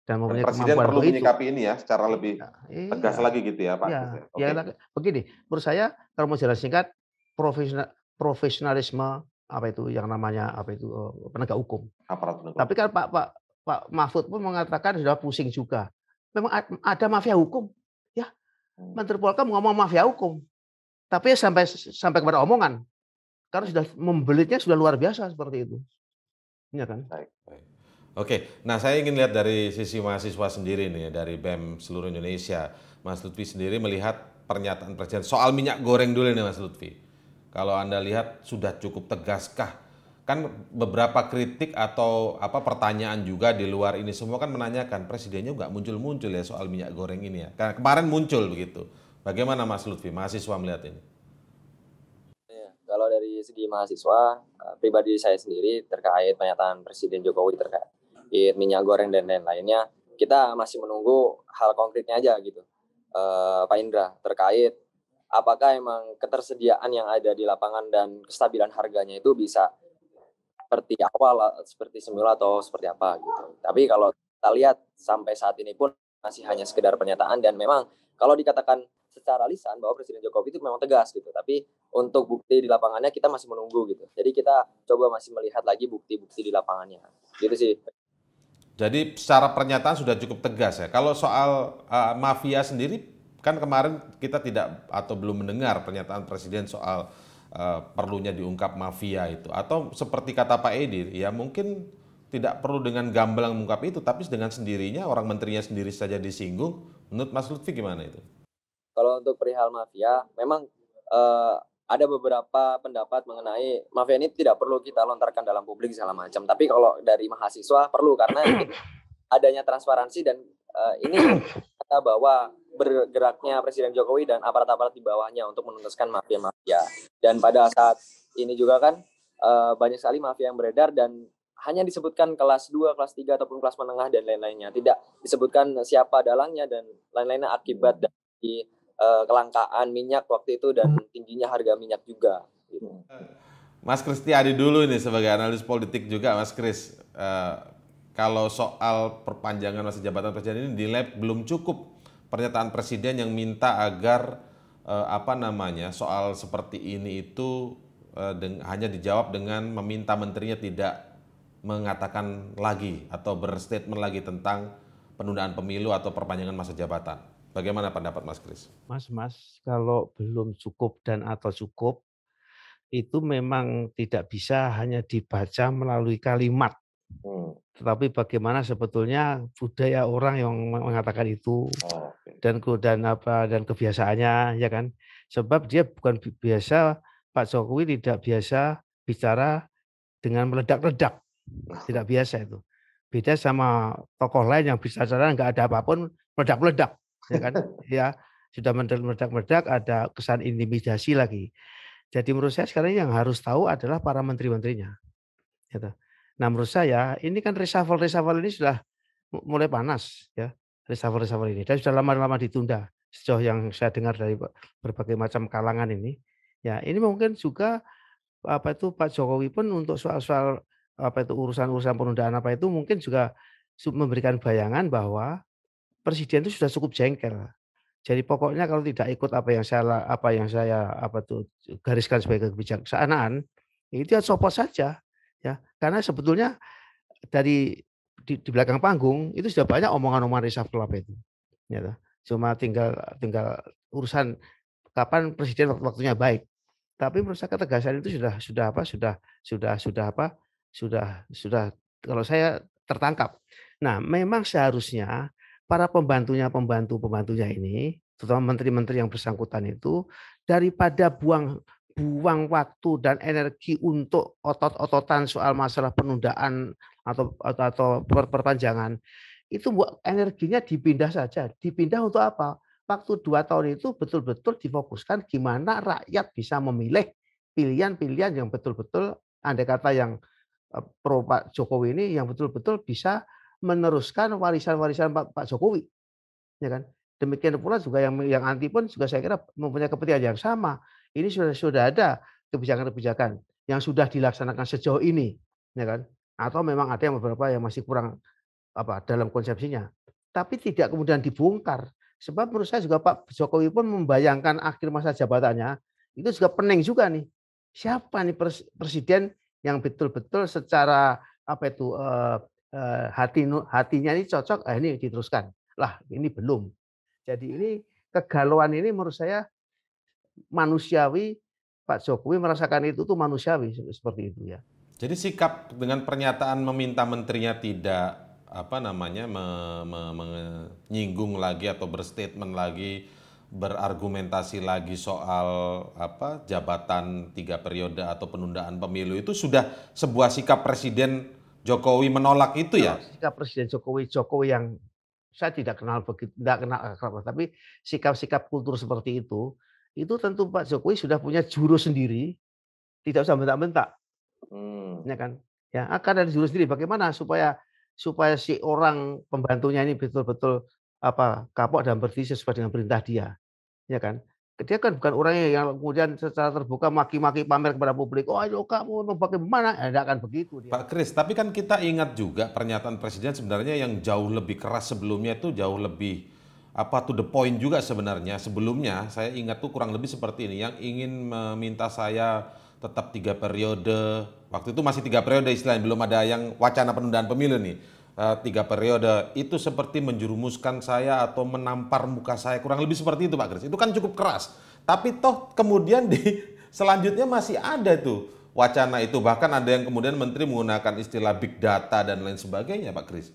dan mempunyai dan kemampuan perlu menyikapi ini ya secara lebih ya, iya. tegas lagi gitu ya Pak. Ya, okay. ya begini, menurut saya kalau mau jelas singkat profesional profesionalisme apa itu yang namanya apa itu oh, penegak hukum. Aparat penegak. Tapi kan Pak Pak Pak Mahfud pun mengatakan sudah pusing juga. Memang ada mafia hukum, ya. Hmm. Menteri Polkam ngomong mafia hukum, tapi ya sampai sampai kepada omongan, karena sudah membelitnya sudah luar biasa seperti itu. Iya kan? Baik. Baik. Oke, nah saya ingin lihat dari sisi mahasiswa sendiri nih dari BEM seluruh Indonesia. Mas Lutfi sendiri melihat pernyataan presiden soal minyak goreng dulu nih Mas Lutfi. Kalau Anda lihat sudah cukup tegaskah? Kan beberapa kritik atau apa pertanyaan juga di luar ini semua kan menanyakan presidennya nggak muncul-muncul ya soal minyak goreng ini ya. Karena kemarin muncul begitu. Bagaimana Mas Lutfi, mahasiswa melihat ini? segi mahasiswa eh, pribadi saya sendiri terkait pernyataan Presiden Jokowi terkait eh, minyak goreng dan lain-lainnya kita masih menunggu hal konkretnya aja gitu uh, Pak Indra terkait apakah emang ketersediaan yang ada di lapangan dan kestabilan harganya itu bisa seperti awal seperti semula atau seperti apa gitu tapi kalau kita lihat sampai saat ini pun masih hanya sekedar pernyataan dan memang kalau dikatakan secara lisan bahwa Presiden Jokowi itu memang tegas gitu. Tapi untuk bukti di lapangannya kita masih menunggu gitu. Jadi kita coba masih melihat lagi bukti-bukti di lapangannya. Gitu sih. Jadi secara pernyataan sudah cukup tegas ya. Kalau soal uh, mafia sendiri kan kemarin kita tidak atau belum mendengar pernyataan presiden soal uh, perlunya diungkap mafia itu atau seperti kata Pak Edi ya mungkin tidak perlu dengan gamblang mengungkap itu tapi dengan sendirinya orang menterinya sendiri saja disinggung menurut Mas Lutfi gimana itu? Kalau untuk perihal mafia, memang uh, ada beberapa pendapat mengenai mafia ini tidak perlu kita lontarkan dalam publik segala macam. Tapi kalau dari mahasiswa perlu karena adanya transparansi dan uh, ini kata bahwa bergeraknya Presiden Jokowi dan aparat-aparat di bawahnya untuk menuntaskan mafia-mafia. Dan pada saat ini juga kan uh, banyak sekali mafia yang beredar dan hanya disebutkan kelas 2, kelas 3 ataupun kelas menengah dan lain-lainnya. Tidak disebutkan siapa dalangnya dan lain-lainnya akibat dari uh, kelangkaan minyak waktu itu dan hmm. tingginya harga minyak juga. Gitu. Hmm. Mas Kristi Adi dulu ini sebagai analis politik juga Mas Kris. Uh, eh, kalau soal perpanjangan masa jabatan presiden ini di lab belum cukup pernyataan presiden yang minta agar uh, apa namanya soal seperti ini itu uh, hanya dijawab dengan meminta menterinya tidak mengatakan lagi atau berstatement lagi tentang penundaan pemilu atau perpanjangan masa jabatan. Bagaimana pendapat Mas Kris? Mas, Mas, kalau belum cukup dan atau cukup, itu memang tidak bisa hanya dibaca melalui kalimat. Hmm. Tetapi bagaimana sebetulnya budaya orang yang mengatakan itu oh, okay. dan dan apa dan kebiasaannya ya kan? Sebab dia bukan biasa Pak Jokowi tidak biasa bicara dengan meledak-ledak. Nah. Tidak biasa itu. Beda sama tokoh lain yang bicara nggak ada apapun meledak-ledak ya kan? ya sudah meledak-meledak ada kesan intimidasi lagi. Jadi menurut saya sekarang yang harus tahu adalah para menteri-menterinya. Gitu. Nah menurut saya ini kan reshuffle reshuffle ini sudah mulai panas ya reshuffle reshuffle ini dan sudah lama-lama ditunda sejauh yang saya dengar dari berbagai macam kalangan ini. Ya ini mungkin juga apa itu Pak Jokowi pun untuk soal-soal apa itu urusan-urusan penundaan apa itu mungkin juga memberikan bayangan bahwa presiden itu sudah cukup jengkel. Jadi pokoknya kalau tidak ikut apa yang saya apa yang saya apa tuh gariskan sebagai kebijaksanaan itu ya copot saja ya karena sebetulnya dari di, di belakang panggung itu sudah banyak omongan-omongan reshuffle apa itu ya cuma tinggal tinggal urusan kapan presiden waktunya baik tapi menurut saya ketegasan itu sudah sudah apa sudah sudah sudah apa sudah sudah kalau saya tertangkap nah memang seharusnya para pembantunya pembantu pembantunya ini terutama menteri-menteri yang bersangkutan itu daripada buang buang waktu dan energi untuk otot-ototan soal masalah penundaan atau atau, atau per perpanjangan itu buat energinya dipindah saja dipindah untuk apa waktu dua tahun itu betul-betul difokuskan gimana rakyat bisa memilih pilihan-pilihan yang betul-betul andai kata yang eh, pro Pak Jokowi ini yang betul-betul bisa meneruskan warisan-warisan Pak, Pak Jokowi, ya kan? Demikian pula juga yang yang anti pun juga saya kira mempunyai kepentingan yang sama. Ini sudah sudah ada kebijakan-kebijakan yang sudah dilaksanakan sejauh ini, ya kan? Atau memang ada yang beberapa yang masih kurang apa dalam konsepsinya. Tapi tidak kemudian dibongkar. Sebab menurut saya juga Pak Jokowi pun membayangkan akhir masa jabatannya itu juga pening juga nih. Siapa nih presiden yang betul-betul secara apa itu eh, Eh, hati hatinya ini cocok, ah ini diteruskan. Lah, ini belum. Jadi ini kegalauan ini menurut saya manusiawi Pak Jokowi merasakan itu tuh manusiawi seperti itu ya. Jadi sikap dengan pernyataan meminta menterinya tidak apa namanya me, me, menyinggung lagi atau berstatement lagi berargumentasi lagi soal apa jabatan tiga periode atau penundaan pemilu itu sudah sebuah sikap presiden Jokowi menolak itu ya? Sikap Presiden Jokowi, Jokowi yang saya tidak kenal begitu, tidak kenal akrab, tapi sikap-sikap kultur seperti itu, itu tentu Pak Jokowi sudah punya jurus sendiri, tidak usah bentak-bentak, hmm. ya kan? Ya akan ada jurus sendiri. Bagaimana supaya supaya si orang pembantunya ini betul-betul apa kapok dan berdiri sesuai dengan perintah dia, ya kan? dia kan bukan orang yang kemudian secara terbuka maki-maki pamer kepada publik. Oh, ayo kamu bagaimana? Tidak eh, akan begitu. Dia. Pak Kris, tapi kan kita ingat juga pernyataan Presiden sebenarnya yang jauh lebih keras sebelumnya itu jauh lebih apa to the point juga sebenarnya. Sebelumnya saya ingat tuh kurang lebih seperti ini yang ingin meminta saya tetap tiga periode. Waktu itu masih tiga periode istilahnya belum ada yang wacana penundaan pemilu nih Eh, tiga periode itu seperti menjerumuskan saya atau menampar muka saya kurang lebih seperti itu Pak Kris. Itu kan cukup keras. Tapi toh kemudian di selanjutnya masih ada tuh wacana itu bahkan ada yang kemudian menteri menggunakan istilah big data dan lain sebagainya Pak Kris.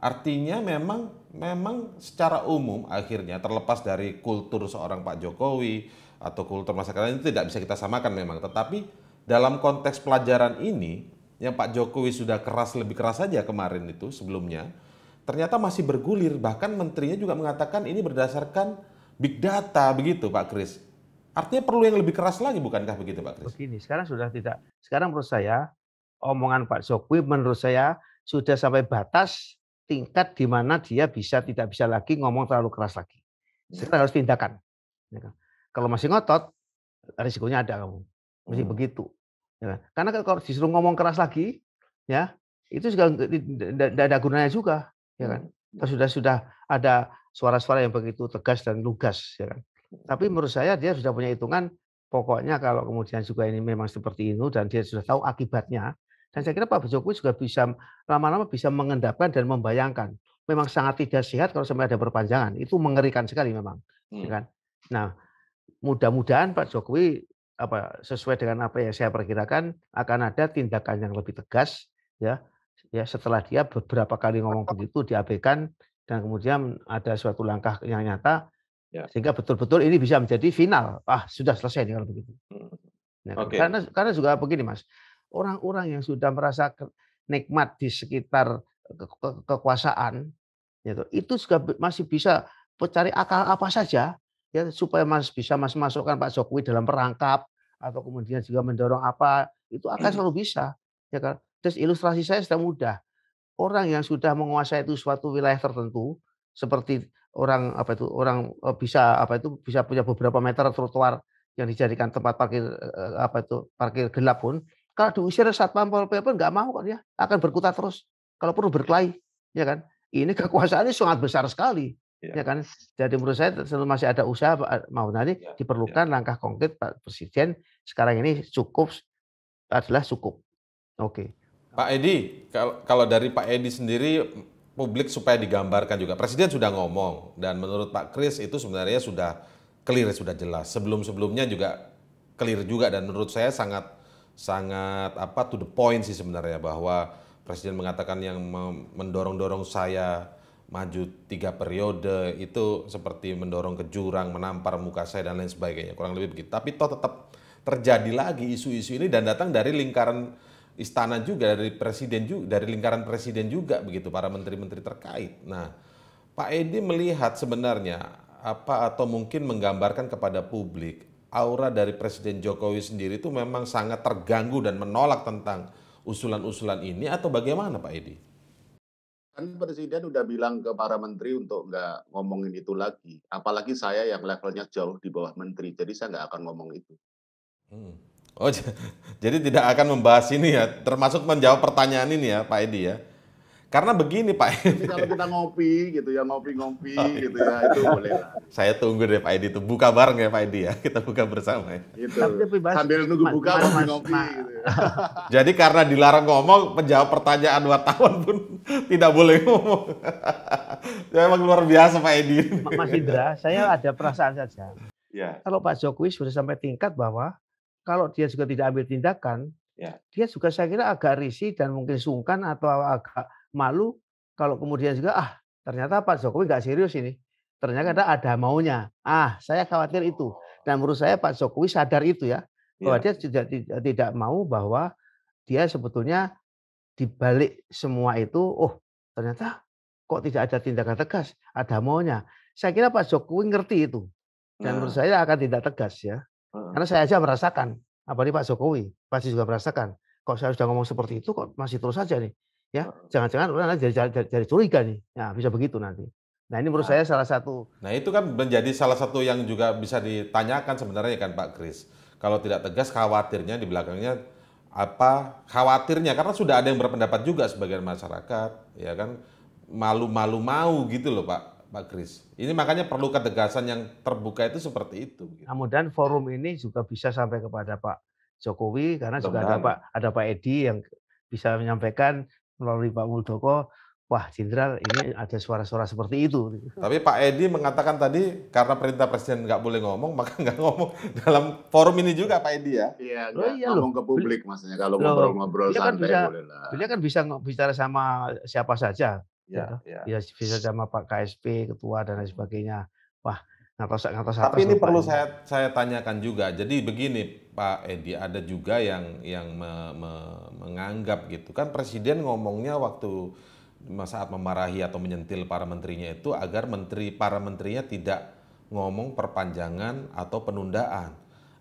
Artinya memang memang secara umum akhirnya terlepas dari kultur seorang Pak Jokowi atau kultur masyarakat itu tidak bisa kita samakan memang tetapi dalam konteks pelajaran ini yang Pak Jokowi sudah keras lebih keras saja kemarin itu sebelumnya ternyata masih bergulir bahkan menterinya juga mengatakan ini berdasarkan big data begitu Pak Kris. Artinya perlu yang lebih keras lagi bukankah begitu Pak Kris? Begini, sekarang sudah tidak. Sekarang menurut saya omongan Pak Jokowi menurut saya sudah sampai batas tingkat di mana dia bisa tidak bisa lagi ngomong terlalu keras lagi. Sekarang ya. harus tindakan. Ya kan? Kalau masih ngotot, risikonya ada kamu. Mesti hmm. begitu. Ya, kan? karena kalau disuruh ngomong keras lagi, ya itu juga tidak ada gunanya juga, ya kan? Hmm, hmm. Sudah sudah ada suara-suara yang begitu tegas dan lugas, ya kan? Tapi menurut saya dia sudah punya hitungan. Pokoknya kalau kemudian juga ini memang seperti itu dan dia sudah tahu akibatnya, dan saya kira Pak Jokowi juga bisa lama-lama bisa mengendapkan dan membayangkan. Memang sangat tidak sehat kalau sampai ada perpanjangan. Itu mengerikan sekali memang, ya hmm. kan? Nah, mudah-mudahan Pak Jokowi apa sesuai dengan apa yang saya perkirakan akan ada tindakan yang lebih tegas ya ya setelah dia beberapa kali ngomong begitu diabaikan dan kemudian ada suatu langkah yang nyata ya. sehingga betul-betul ini bisa menjadi final ah sudah selesai nih kalau begitu hmm. nah, okay. karena karena juga begini mas orang-orang yang sudah merasa nikmat di sekitar ke ke kekuasaan gitu, itu juga masih bisa mencari akal apa saja ya supaya Mas bisa Mas masukkan Pak Jokowi dalam perangkap atau kemudian juga mendorong apa itu akan hmm. selalu bisa ya kan terus ilustrasi saya sudah mudah orang yang sudah menguasai itu suatu wilayah tertentu seperti orang apa itu orang e, bisa apa itu bisa punya beberapa meter trotoar yang dijadikan tempat parkir e, e, apa itu parkir gelap pun kalau diusir satpam pol pp pun nggak mau kan ya akan berkutat terus kalau perlu berkelahi ya kan ini kekuasaannya sangat besar sekali Ya. ya kan, jadi menurut saya selalu masih ada usaha mau nanti ya. diperlukan ya. langkah konkret Pak Presiden sekarang ini cukup adalah cukup. Oke. Okay. Pak Edi, kalau dari Pak Edi sendiri publik supaya digambarkan juga. Presiden sudah ngomong dan menurut Pak Kris itu sebenarnya sudah clear sudah jelas. Sebelum-sebelumnya juga clear juga dan menurut saya sangat sangat apa to the point sih sebenarnya bahwa presiden mengatakan yang mendorong-dorong saya maju tiga periode itu seperti mendorong ke jurang, menampar muka saya dan lain sebagainya, kurang lebih begitu. Tapi toh tetap terjadi lagi isu-isu ini dan datang dari lingkaran istana juga, dari presiden juga, dari lingkaran presiden juga begitu para menteri-menteri terkait. Nah, Pak Edi melihat sebenarnya apa atau mungkin menggambarkan kepada publik aura dari Presiden Jokowi sendiri itu memang sangat terganggu dan menolak tentang usulan-usulan ini atau bagaimana Pak Edi? Kan Presiden udah bilang ke para menteri untuk nggak ngomongin itu lagi. Apalagi saya yang levelnya jauh di bawah menteri, jadi saya nggak akan ngomong itu. Hmm. Oh, jadi tidak akan membahas ini ya, termasuk menjawab pertanyaan ini ya, Pak Edi ya? Karena begini Pak Kalau kita ngopi gitu ya, ngopi-ngopi oh, iya. gitu ya, itu boleh lah. Saya tunggu deh Pak Edi itu. Buka bareng ya Pak Edi ya, kita buka bersama ya. Gitu. Sambil nunggu buka, ngopi-ngopi gitu ya. Jadi karena dilarang ngomong, penjawab pertanyaan wartawan pun tidak boleh ngomong. ya, emang luar biasa Pak Edi. Mas Indra, saya ada perasaan saja. Ya. Kalau Pak Jokowi sudah sampai tingkat bahwa kalau dia juga tidak ambil tindakan, ya. dia juga saya kira agak risih dan mungkin sungkan atau agak malu kalau kemudian juga ah ternyata Pak Jokowi nggak serius ini. Ternyata hmm. ada maunya. Ah, saya khawatir itu. Dan nah, menurut saya Pak Jokowi sadar itu ya, bahwa ya. dia tidak, tidak mau bahwa dia sebetulnya dibalik semua itu, oh ternyata kok tidak ada tindakan tegas, ada maunya. Saya kira Pak Jokowi ngerti itu. Dan ya. menurut nah. saya akan tidak tegas ya. Karena saya aja merasakan, apa apalagi Pak Jokowi pasti juga merasakan. Kok saya sudah ngomong seperti itu, kok masih terus saja nih ya jangan-jangan orang jadi, jadi, jadi curiga nih ya bisa begitu nanti nah ini menurut nah. saya salah satu nah itu kan menjadi salah satu yang juga bisa ditanyakan sebenarnya kan Pak Kris kalau tidak tegas khawatirnya di belakangnya apa khawatirnya karena sudah ada yang berpendapat juga sebagian masyarakat ya kan malu-malu mau gitu loh Pak Pak Kris ini makanya perlu ketegasan yang terbuka itu seperti itu gitu. kemudian nah, forum ini juga bisa sampai kepada Pak Jokowi karena Teman. juga ada Pak ada Pak Edi yang bisa menyampaikan melalui Pak Muldoko, wah Jenderal ini ada suara-suara seperti itu. Tapi Pak Edi mengatakan tadi karena perintah Presiden nggak boleh ngomong, maka nggak ngomong dalam forum ini juga Pak Edi ya? Iya, oh, iya ngomong loh. ke publik maksudnya kalau ngobrol-ngobrol kan santai kan bisa, boleh lah. Dia kan bisa bicara sama siapa saja. Ya, ya. ya bisa sama Pak KSP, Ketua dan lain sebagainya. Wah, ngatas ngatas Tapi ini perlu saya saya tanyakan juga. Jadi begini Pak Edi, ada juga yang yang me, me, menganggap gitu kan presiden ngomongnya waktu saat memarahi atau menyentil para menterinya itu agar menteri para menterinya tidak ngomong perpanjangan atau penundaan.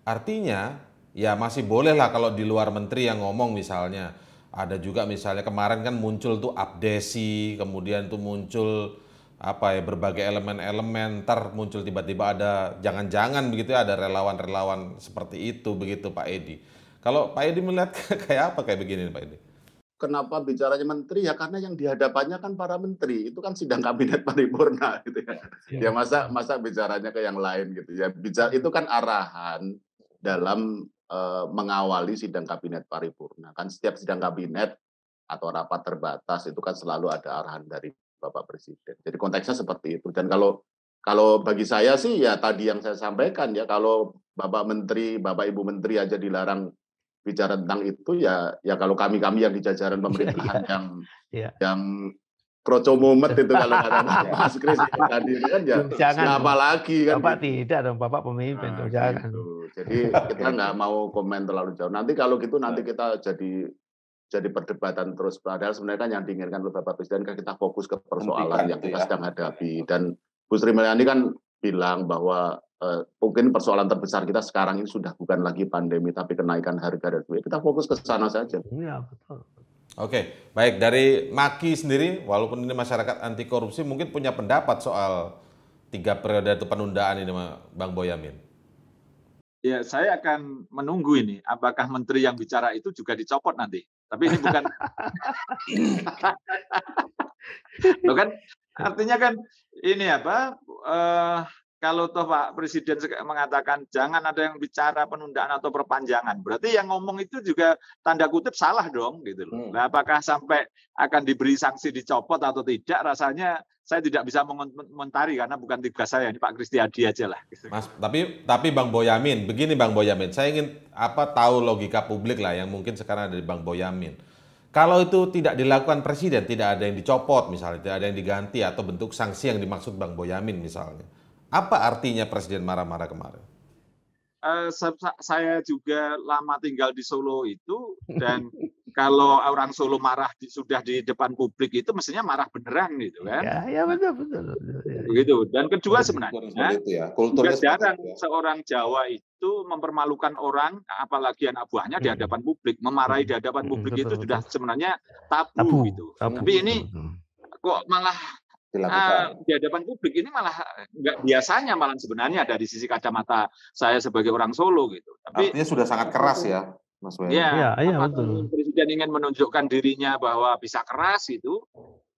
Artinya ya masih bolehlah kalau di luar menteri yang ngomong misalnya. Ada juga misalnya kemarin kan muncul tuh abdesi, kemudian tuh muncul apa ya berbagai elemen-elemen ter muncul tiba-tiba ada jangan-jangan begitu ya ada relawan-relawan seperti itu begitu Pak Edi. Kalau Pak Edi melihat kayak apa kayak begini Pak Edi? Kenapa bicaranya menteri ya karena yang dihadapannya kan para menteri itu kan sidang kabinet paripurna gitu ya. Iya. Ya, masa masa bicaranya ke yang lain gitu ya. Bicara itu kan arahan dalam uh, mengawali sidang kabinet paripurna. Kan setiap sidang kabinet atau rapat terbatas itu kan selalu ada arahan dari Bapak Presiden. Jadi konteksnya seperti itu. Dan kalau kalau bagi saya sih ya tadi yang saya sampaikan ya kalau Bapak Menteri, Bapak Ibu Menteri aja dilarang bicara tentang itu ya ya kalau kami kami yang di jajaran iya, pemerintahan iya. yang yeah. yang kroco mumet itu kalau kata Mas Kris tadi ini kan ya jangan, siapa lagi kan Bapak gitu. tidak dong Bapak pemimpin nah, gitu. jangan. Gitu. Jadi kita nggak mau komen terlalu jauh. Nanti kalau gitu nanti iya. kita jadi jadi perdebatan terus. Padahal sebenarnya kan yang diinginkan oleh Bapak Presiden kan kita fokus ke persoalan yang ya. kita ya. sedang hadapi. Dan Bu Sri Mulyani kan bilang bahwa eh, mungkin persoalan terbesar kita sekarang ini sudah bukan lagi pandemi tapi kenaikan harga dan duit. kita fokus ke sana saja. Iya betul. Oke, baik dari Maki sendiri, walaupun ini masyarakat anti korupsi mungkin punya pendapat soal tiga periode itu penundaan ini, Bang Boyamin. Ya, saya akan menunggu ini. Apakah menteri yang bicara itu juga dicopot nanti? Tapi ini bukan. Lo kan artinya kan ini apa? Uh, kalau toh Pak Presiden mengatakan jangan ada yang bicara penundaan atau perpanjangan, berarti yang ngomong itu juga tanda kutip salah dong gitu loh. Hmm. Nah, apakah sampai akan diberi sanksi dicopot atau tidak rasanya saya tidak bisa mengomentari karena bukan tugas saya ini Pak Kristiadi aja lah. Gitu. Mas, tapi tapi Bang Boyamin, begini Bang Boyamin, saya ingin apa tahu logika publik lah yang mungkin sekarang ada di Bang Boyamin. Kalau itu tidak dilakukan presiden, tidak ada yang dicopot misalnya, tidak ada yang diganti atau bentuk sanksi yang dimaksud Bang Boyamin misalnya apa artinya Presiden marah-marah kemarin? Uh, saya juga lama tinggal di Solo itu dan kalau orang Solo marah di, sudah di depan publik itu mestinya marah beneran gitu kan? Ya, ya betul betul. Ya, Begitu. Dan kedua sebenarnya itu ya. Kulturnya jarang ya. seorang Jawa itu mempermalukan orang apalagi anak buahnya di hmm. hadapan publik, memarahi di hadapan hmm, publik hmm, itu betul. sudah sebenarnya tabu, tabu gitu. Tabu. Tapi ini kok malah dilakukan. Ah, di hadapan publik ini malah nggak biasanya malah sebenarnya dari sisi kacamata saya sebagai orang Solo gitu. Tapi artinya sudah sangat keras ya, Mas Wei. Iya, ya, ya, betul. Presiden ingin menunjukkan dirinya bahwa bisa keras itu.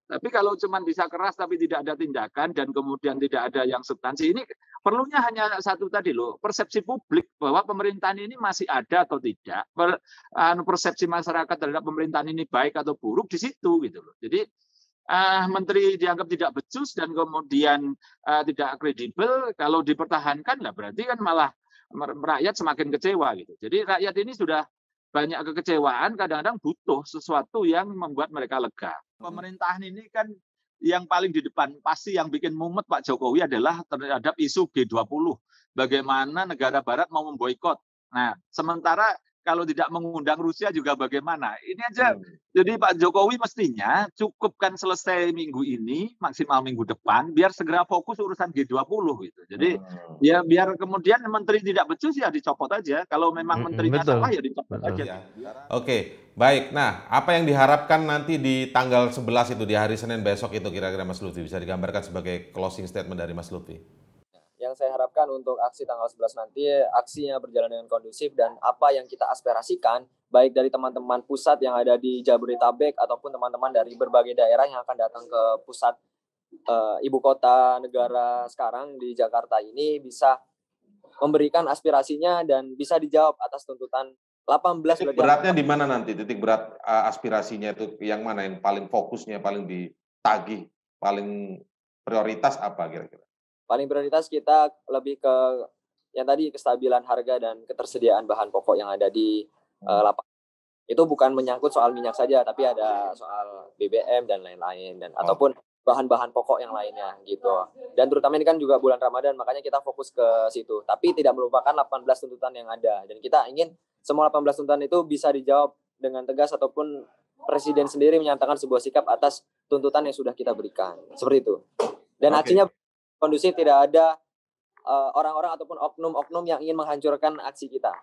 Tapi kalau cuma bisa keras tapi tidak ada tindakan dan kemudian tidak ada yang substansi ini perlunya hanya satu tadi loh persepsi publik bahwa pemerintahan ini masih ada atau tidak per, anu, persepsi masyarakat terhadap pemerintahan ini baik atau buruk di situ gitu loh. Jadi uh, menteri dianggap tidak becus dan kemudian uh, tidak kredibel, kalau dipertahankan lah berarti kan malah rakyat semakin kecewa gitu. Jadi rakyat ini sudah banyak kekecewaan, kadang-kadang butuh sesuatu yang membuat mereka lega. Pemerintahan ini kan yang paling di depan pasti yang bikin mumet Pak Jokowi adalah terhadap isu G20. Bagaimana negara barat mau memboikot. Nah, sementara kalau tidak mengundang Rusia juga bagaimana. Ini aja. Hmm. Jadi Pak Jokowi mestinya cukupkan selesai minggu ini, maksimal minggu depan, biar segera fokus urusan G20 gitu. Jadi hmm. ya biar kemudian menteri tidak becus ya dicopot aja. Kalau memang hmm, menterinya betul. salah ya dicopot betul. aja. Ya. Oke, baik. Nah, apa yang diharapkan nanti di tanggal 11 itu di hari Senin besok itu kira-kira Mas Lutfi bisa digambarkan sebagai closing statement dari Mas Lutfi? yang saya harapkan untuk aksi tanggal 11 nanti aksinya berjalan dengan kondusif dan apa yang kita aspirasikan baik dari teman-teman pusat yang ada di Jabodetabek ataupun teman-teman dari berbagai daerah yang akan datang ke pusat uh, ibu kota negara sekarang di Jakarta ini bisa memberikan aspirasinya dan bisa dijawab atas tuntutan 18 titik beratnya di mana nanti titik berat eh, aspirasinya itu yang mana yang paling fokusnya paling ditagih paling prioritas apa kira-kira paling prioritas kita lebih ke yang tadi kestabilan harga dan ketersediaan bahan pokok yang ada di uh, hmm. eh, lapangan itu bukan menyangkut soal minyak saja tapi ah, ada soal BBM dan lain-lain dan oh. ataupun bahan-bahan pokok yang lainnya gitu. Oh. Dan terutama ini kan juga bulan Ramadan, makanya kita fokus ke situ. Tapi tidak melupakan 18 tuntutan yang ada. Dan kita ingin semua 18 tuntutan itu bisa dijawab dengan tegas ataupun presiden sendiri menyatakan sebuah sikap atas tuntutan yang sudah kita berikan. Seperti itu. Dan okay. akhirnya kondusif, tidak ada eh, orang-orang uh, ataupun oknum-oknum yang ingin menghancurkan aksi kita.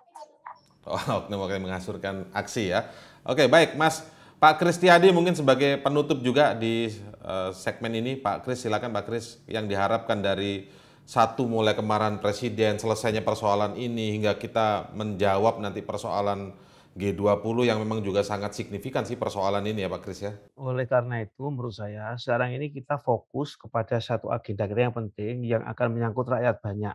Oh, oknum yang menghancurkan aksi ya. Oke, baik Mas. Pak Kristiadi mungkin sebagai penutup juga di uh, segmen ini, Pak Kris silakan Pak Kris yang diharapkan dari satu mulai kemarin presiden, selesainya persoalan ini hingga kita menjawab nanti persoalan G20 yang memang juga sangat signifikan sih persoalan ini ya Pak Kris ya. Oleh karena itu menurut saya sekarang ini kita fokus kepada satu agenda kita yang penting yang akan menyangkut rakyat banyak.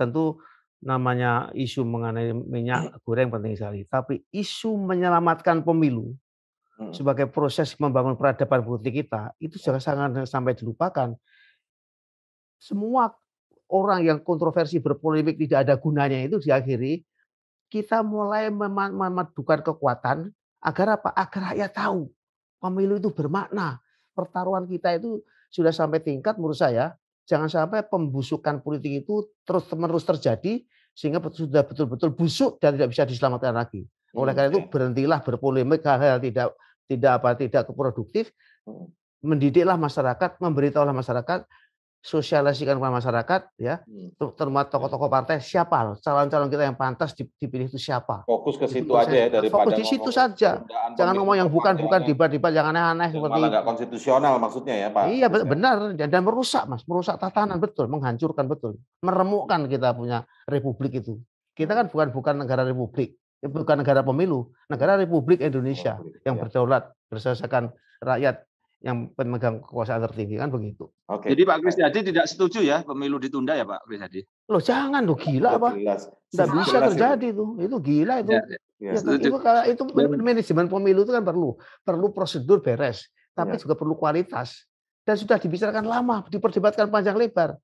Tentu namanya isu mengenai minyak goreng penting sekali, tapi isu menyelamatkan pemilu hmm. sebagai proses membangun peradaban politik kita itu jangan sangat sampai dilupakan. Semua orang yang kontroversi berpolemik tidak ada gunanya itu diakhiri kita mulai memadukan kekuatan agar apa? Agar rakyat tahu pemilu itu bermakna. Pertaruhan kita itu sudah sampai tingkat menurut saya. Jangan sampai pembusukan politik itu terus-menerus terjadi sehingga sudah betul-betul busuk dan tidak bisa diselamatkan lagi. Oleh hmm, karena itu berhentilah berpolemik hal-hal tidak tidak apa tidak keproduktif hmm. Mendidiklah masyarakat, memberitahulah masyarakat sosialisasikan kepada masyarakat ya hmm. termasuk iya. tokoh-tokoh partai siapa calon-calon kita yang pantas dipilih itu siapa fokus ke situ aja ya dari fokus di situ saja jangan ngomong yang bukan bukan debat-debat jangan aneh-aneh seperti malah nggak konstitusional maksudnya ya pak iya, iya benar dan, dan merusak mas merusak tatanan betul menghancurkan betul meremukkan kita punya republik itu kita kan bukan bukan negara republik bukan negara pemilu negara republik Indonesia republik, yang ya. berdaulat berdasarkan rakyat yang pemegang kekuasaan tertinggi kan begitu. Oke. Jadi Pak Krisnadi tidak setuju ya pemilu ditunda ya Pak Krisnadi? Loh jangan loh gila apa? Tidak bisa terjadi itu. Itu gila itu. Iya, iya. Iya, ya, ya. Ya, kan, itu itu manajemen pemilu itu kan perlu perlu prosedur beres, tapi ya. juga perlu kualitas dan sudah dibicarakan lama, diperdebatkan panjang lebar.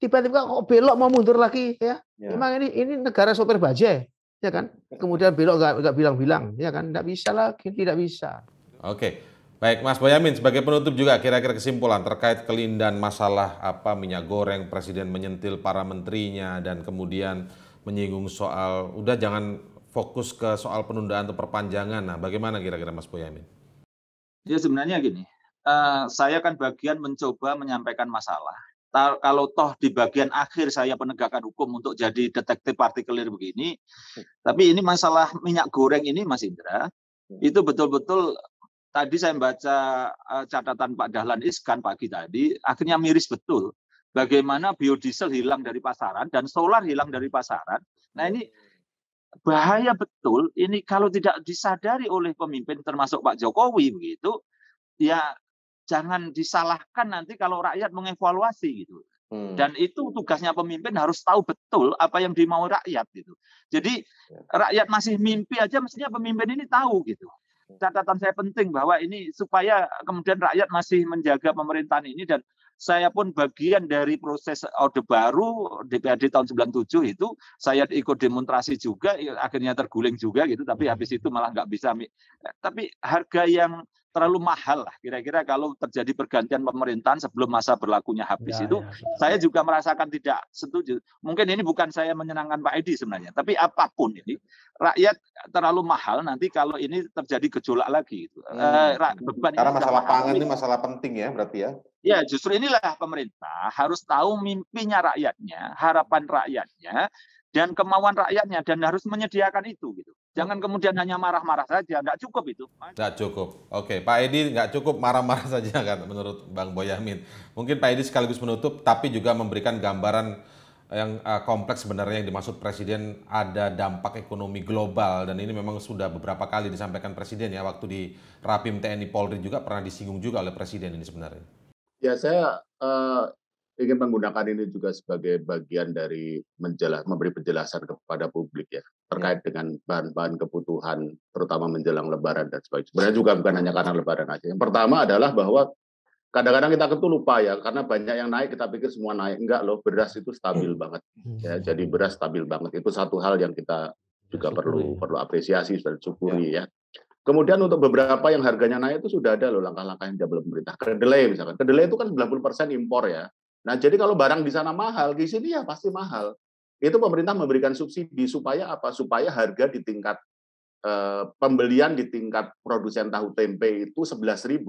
Tiba-tiba kok belok mau mundur lagi ya? ya. Emang ini ini negara sopir bajai ya kan? Kemudian belok nggak bilang-bilang ya kan? Tidak bisa lagi, tidak bisa. Oke. Okay. Baik, Mas Boyamin sebagai penutup juga kira-kira kesimpulan terkait kelindan masalah apa minyak goreng presiden menyentil para menterinya dan kemudian menyinggung soal udah jangan fokus ke soal penundaan atau perpanjangan. Nah, bagaimana kira-kira Mas Boyamin? Ya sebenarnya gini, uh, saya kan bagian mencoba menyampaikan masalah. Ta kalau toh di bagian akhir saya penegakan hukum untuk jadi detektif partikelir begini, hmm. tapi ini masalah minyak goreng ini Mas Indra, hmm. itu betul-betul tadi saya membaca eh, catatan Pak Dahlan Iskan pagi tadi, akhirnya miris betul bagaimana biodiesel hilang dari pasaran dan solar hilang dari pasaran. Nah ini bahaya betul. Ini kalau tidak disadari oleh pemimpin termasuk Pak Jokowi begitu, ya jangan disalahkan nanti kalau rakyat mengevaluasi gitu. Hmm. Dan itu tugasnya pemimpin harus tahu betul apa yang dimau rakyat gitu. Jadi ya. rakyat masih mimpi aja mestinya pemimpin ini tahu gitu catatan saya penting bahwa ini supaya kemudian rakyat masih menjaga pemerintahan ini dan saya pun bagian dari proses Orde Baru DPRD tahun 97 itu saya ikut demonstrasi juga akhirnya terguling juga gitu tapi hmm. habis itu malah nggak bisa tapi harga yang terlalu mahal lah kira-kira kalau terjadi pergantian pemerintahan sebelum masa berlakunya habis ya, itu ya. saya juga merasakan tidak setuju mungkin ini bukan saya menyenangkan Pak Edi sebenarnya tapi apapun ini rakyat terlalu mahal nanti kalau ini terjadi gejolak lagi gitu. hmm. eh, ya, beban karena masalah pangan ini masalah penting ya berarti ya Ya, justru inilah pemerintah harus tahu mimpinya rakyatnya, harapan rakyatnya, dan kemauan rakyatnya dan harus menyediakan itu gitu. Jangan kemudian hanya marah-marah saja, nggak cukup itu. Nggak cukup. Oke, Pak Edi nggak cukup marah-marah saja kan menurut Bang Boyamin. Mungkin Pak Edi sekaligus menutup, tapi juga memberikan gambaran yang eh, kompleks sebenarnya yang dimaksud Presiden ada dampak ekonomi global dan ini memang sudah beberapa kali disampaikan Presiden ya waktu di Rapim TNI Polri juga pernah disinggung juga oleh Presiden ini sebenarnya. Ya saya uh, ingin menggunakan ini juga sebagai bagian dari menjelas, memberi penjelasan kepada publik ya, ya. terkait ya. dengan bahan-bahan kebutuhan terutama menjelang Lebaran dan sebagainya. Sebenarnya juga bukan hanya karena Lebaran aja. Yang pertama adalah bahwa kadang-kadang kita tuh lupa ya karena banyak yang naik kita pikir semua naik enggak loh beras itu stabil hmm. banget ya hmm. jadi beras stabil banget itu satu hal yang kita juga perlu perlu apresiasi dan ya. syukuri ya. ya. Kemudian untuk beberapa yang harganya naik itu sudah ada loh langkah-langkah yang diambil pemerintah. Kedelai misalkan. Kedelai itu kan 90% impor ya. Nah, jadi kalau barang di sana mahal, di sini ya pasti mahal. Itu pemerintah memberikan subsidi supaya apa? Supaya harga di tingkat eh, pembelian di tingkat produsen tahu tempe itu 11.000.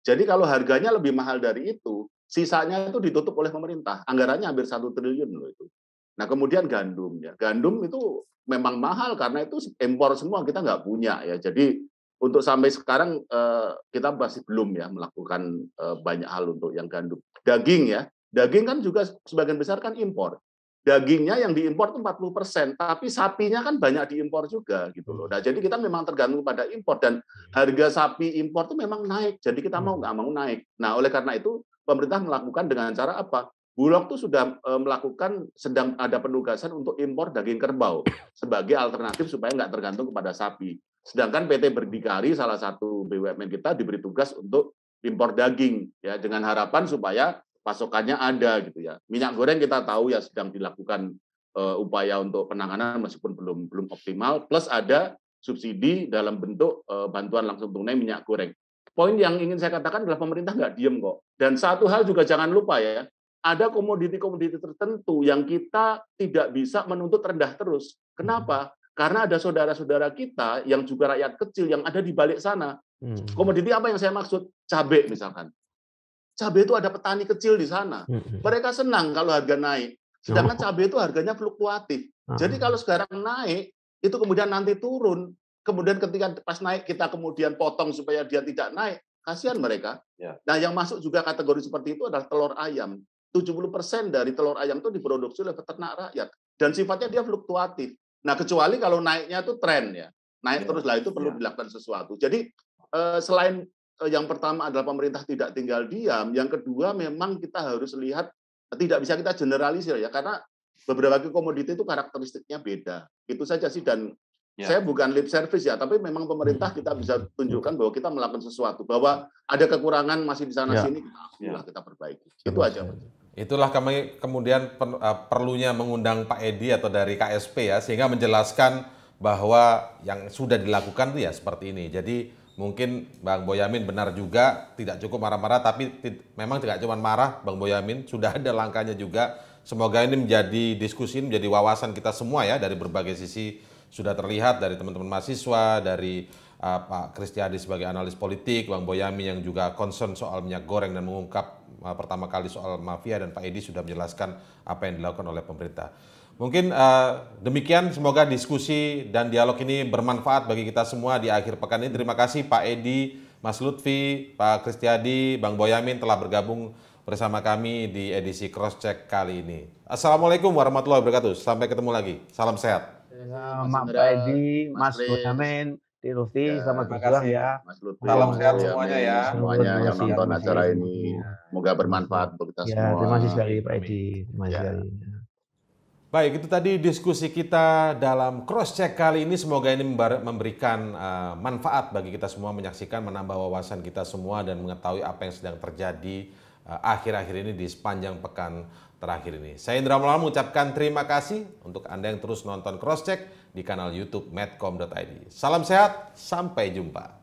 Jadi kalau harganya lebih mahal dari itu, sisanya itu ditutup oleh pemerintah. Anggarannya hampir satu triliun loh itu. Nah, kemudian gandum ya. Gandum itu memang mahal karena itu impor semua kita nggak punya ya. Jadi untuk sampai sekarang eh, kita masih belum ya melakukan eh, banyak hal untuk yang gandum. Daging ya, Daging kan juga sebagian besar kan impor. Dagingnya yang diimpor itu 40 persen, tapi sapinya kan banyak diimpor juga gitu loh. Hmm. Nah, jadi kita memang tergantung pada impor dan hmm. harga sapi impor itu memang naik. Jadi kita mau hmm. nggak mau naik. Nah, oleh karena itu pemerintah melakukan dengan cara apa? Bulog tuh sudah e, melakukan sedang ada penugasan untuk impor daging kerbau sebagai alternatif supaya nggak tergantung kepada sapi. Sedangkan PT Berdikari salah satu BUMN kita diberi tugas untuk impor daging ya dengan harapan supaya pasokannya ada gitu ya. Minyak goreng kita tahu ya sedang dilakukan uh, upaya untuk penanganan meskipun belum belum optimal. Plus ada subsidi dalam bentuk uh, bantuan langsung tunai minyak goreng. Poin yang ingin saya katakan adalah pemerintah nggak diem kok. Dan satu hal juga jangan lupa ya, ada komoditi-komoditi tertentu yang kita tidak bisa menuntut rendah terus. Kenapa? Hmm. Karena ada saudara-saudara kita yang juga rakyat kecil yang ada di balik sana. Hmm. Komoditi apa yang saya maksud? Cabai misalkan cabai itu ada petani kecil di sana. Mereka senang kalau harga naik. Sedangkan cabai itu harganya fluktuatif. Jadi ah. kalau sekarang naik, itu kemudian nanti turun. Kemudian ketika pas naik kita kemudian potong supaya dia tidak naik, kasihan mereka. Ya. Nah, yang masuk juga kategori seperti itu adalah telur ayam. 70% dari telur ayam itu diproduksi oleh peternak rakyat dan sifatnya dia fluktuatif. Nah, kecuali kalau naiknya itu tren ya. Naik ya. terus lah itu perlu ya. dilakukan sesuatu. Jadi eh, selain Eh, yang pertama adalah pemerintah tidak tinggal diam, yang kedua memang kita harus lihat tidak bisa kita generalisir ya karena beberapa komoditi itu karakteristiknya beda. Itu saja sih dan ya. saya bukan lip service ya, tapi memang pemerintah kita bisa hmm. tunjukkan bahwa kita melakukan sesuatu, bahwa ada kekurangan masih di sana ya. sini, kita ya. kita perbaiki. Itu aja. Itulah kami kemudian eh, perlunya mengundang Pak Edi atau dari KSP ya sehingga menjelaskan bahwa yang sudah dilakukan itu ya seperti ini. Jadi mungkin Bang Boyamin benar juga tidak cukup marah-marah tapi memang tidak cuma marah Bang Boyamin sudah ada langkahnya juga semoga ini menjadi diskusi menjadi wawasan kita semua ya dari berbagai sisi sudah terlihat dari teman-teman mahasiswa dari uh, Pak Kristiadi sebagai analis politik Bang Boyamin yang juga concern soal minyak goreng dan mengungkap uh, pertama kali soal mafia dan Pak Edi sudah menjelaskan apa yang dilakukan oleh pemerintah Mungkin uh, demikian semoga diskusi dan dialog ini bermanfaat bagi kita semua di akhir pekan ini. Terima kasih Pak Edi, Mas Lutfi, Pak Kristiadi, Bang Boyamin telah bergabung bersama kami di edisi Cross Check kali ini. Assalamualaikum warahmatullahi wabarakatuh. Sampai ketemu lagi. Salam sehat. Ya, Mas Pak Edi, Mas Boyamin, Lutfi, ya, selamat berjuang ya. Mas Lutfi, Salam sehat semuanya ya. ya. Semuanya yang nonton acara ini. Semoga bermanfaat untuk kita ya, semua. Terima kasih sekali Pak Edi. Terima kasih ya. Baik, itu tadi diskusi kita dalam cross check kali ini. Semoga ini memberikan eh, manfaat bagi kita semua menyaksikan, menambah wawasan kita semua dan mengetahui apa yang sedang terjadi eh, akhir-akhir ini di sepanjang pekan terakhir ini. Saya Indra Maulana mengucapkan terima kasih untuk Anda yang terus nonton cross check di kanal YouTube medcom.id. Salam sehat, sampai jumpa.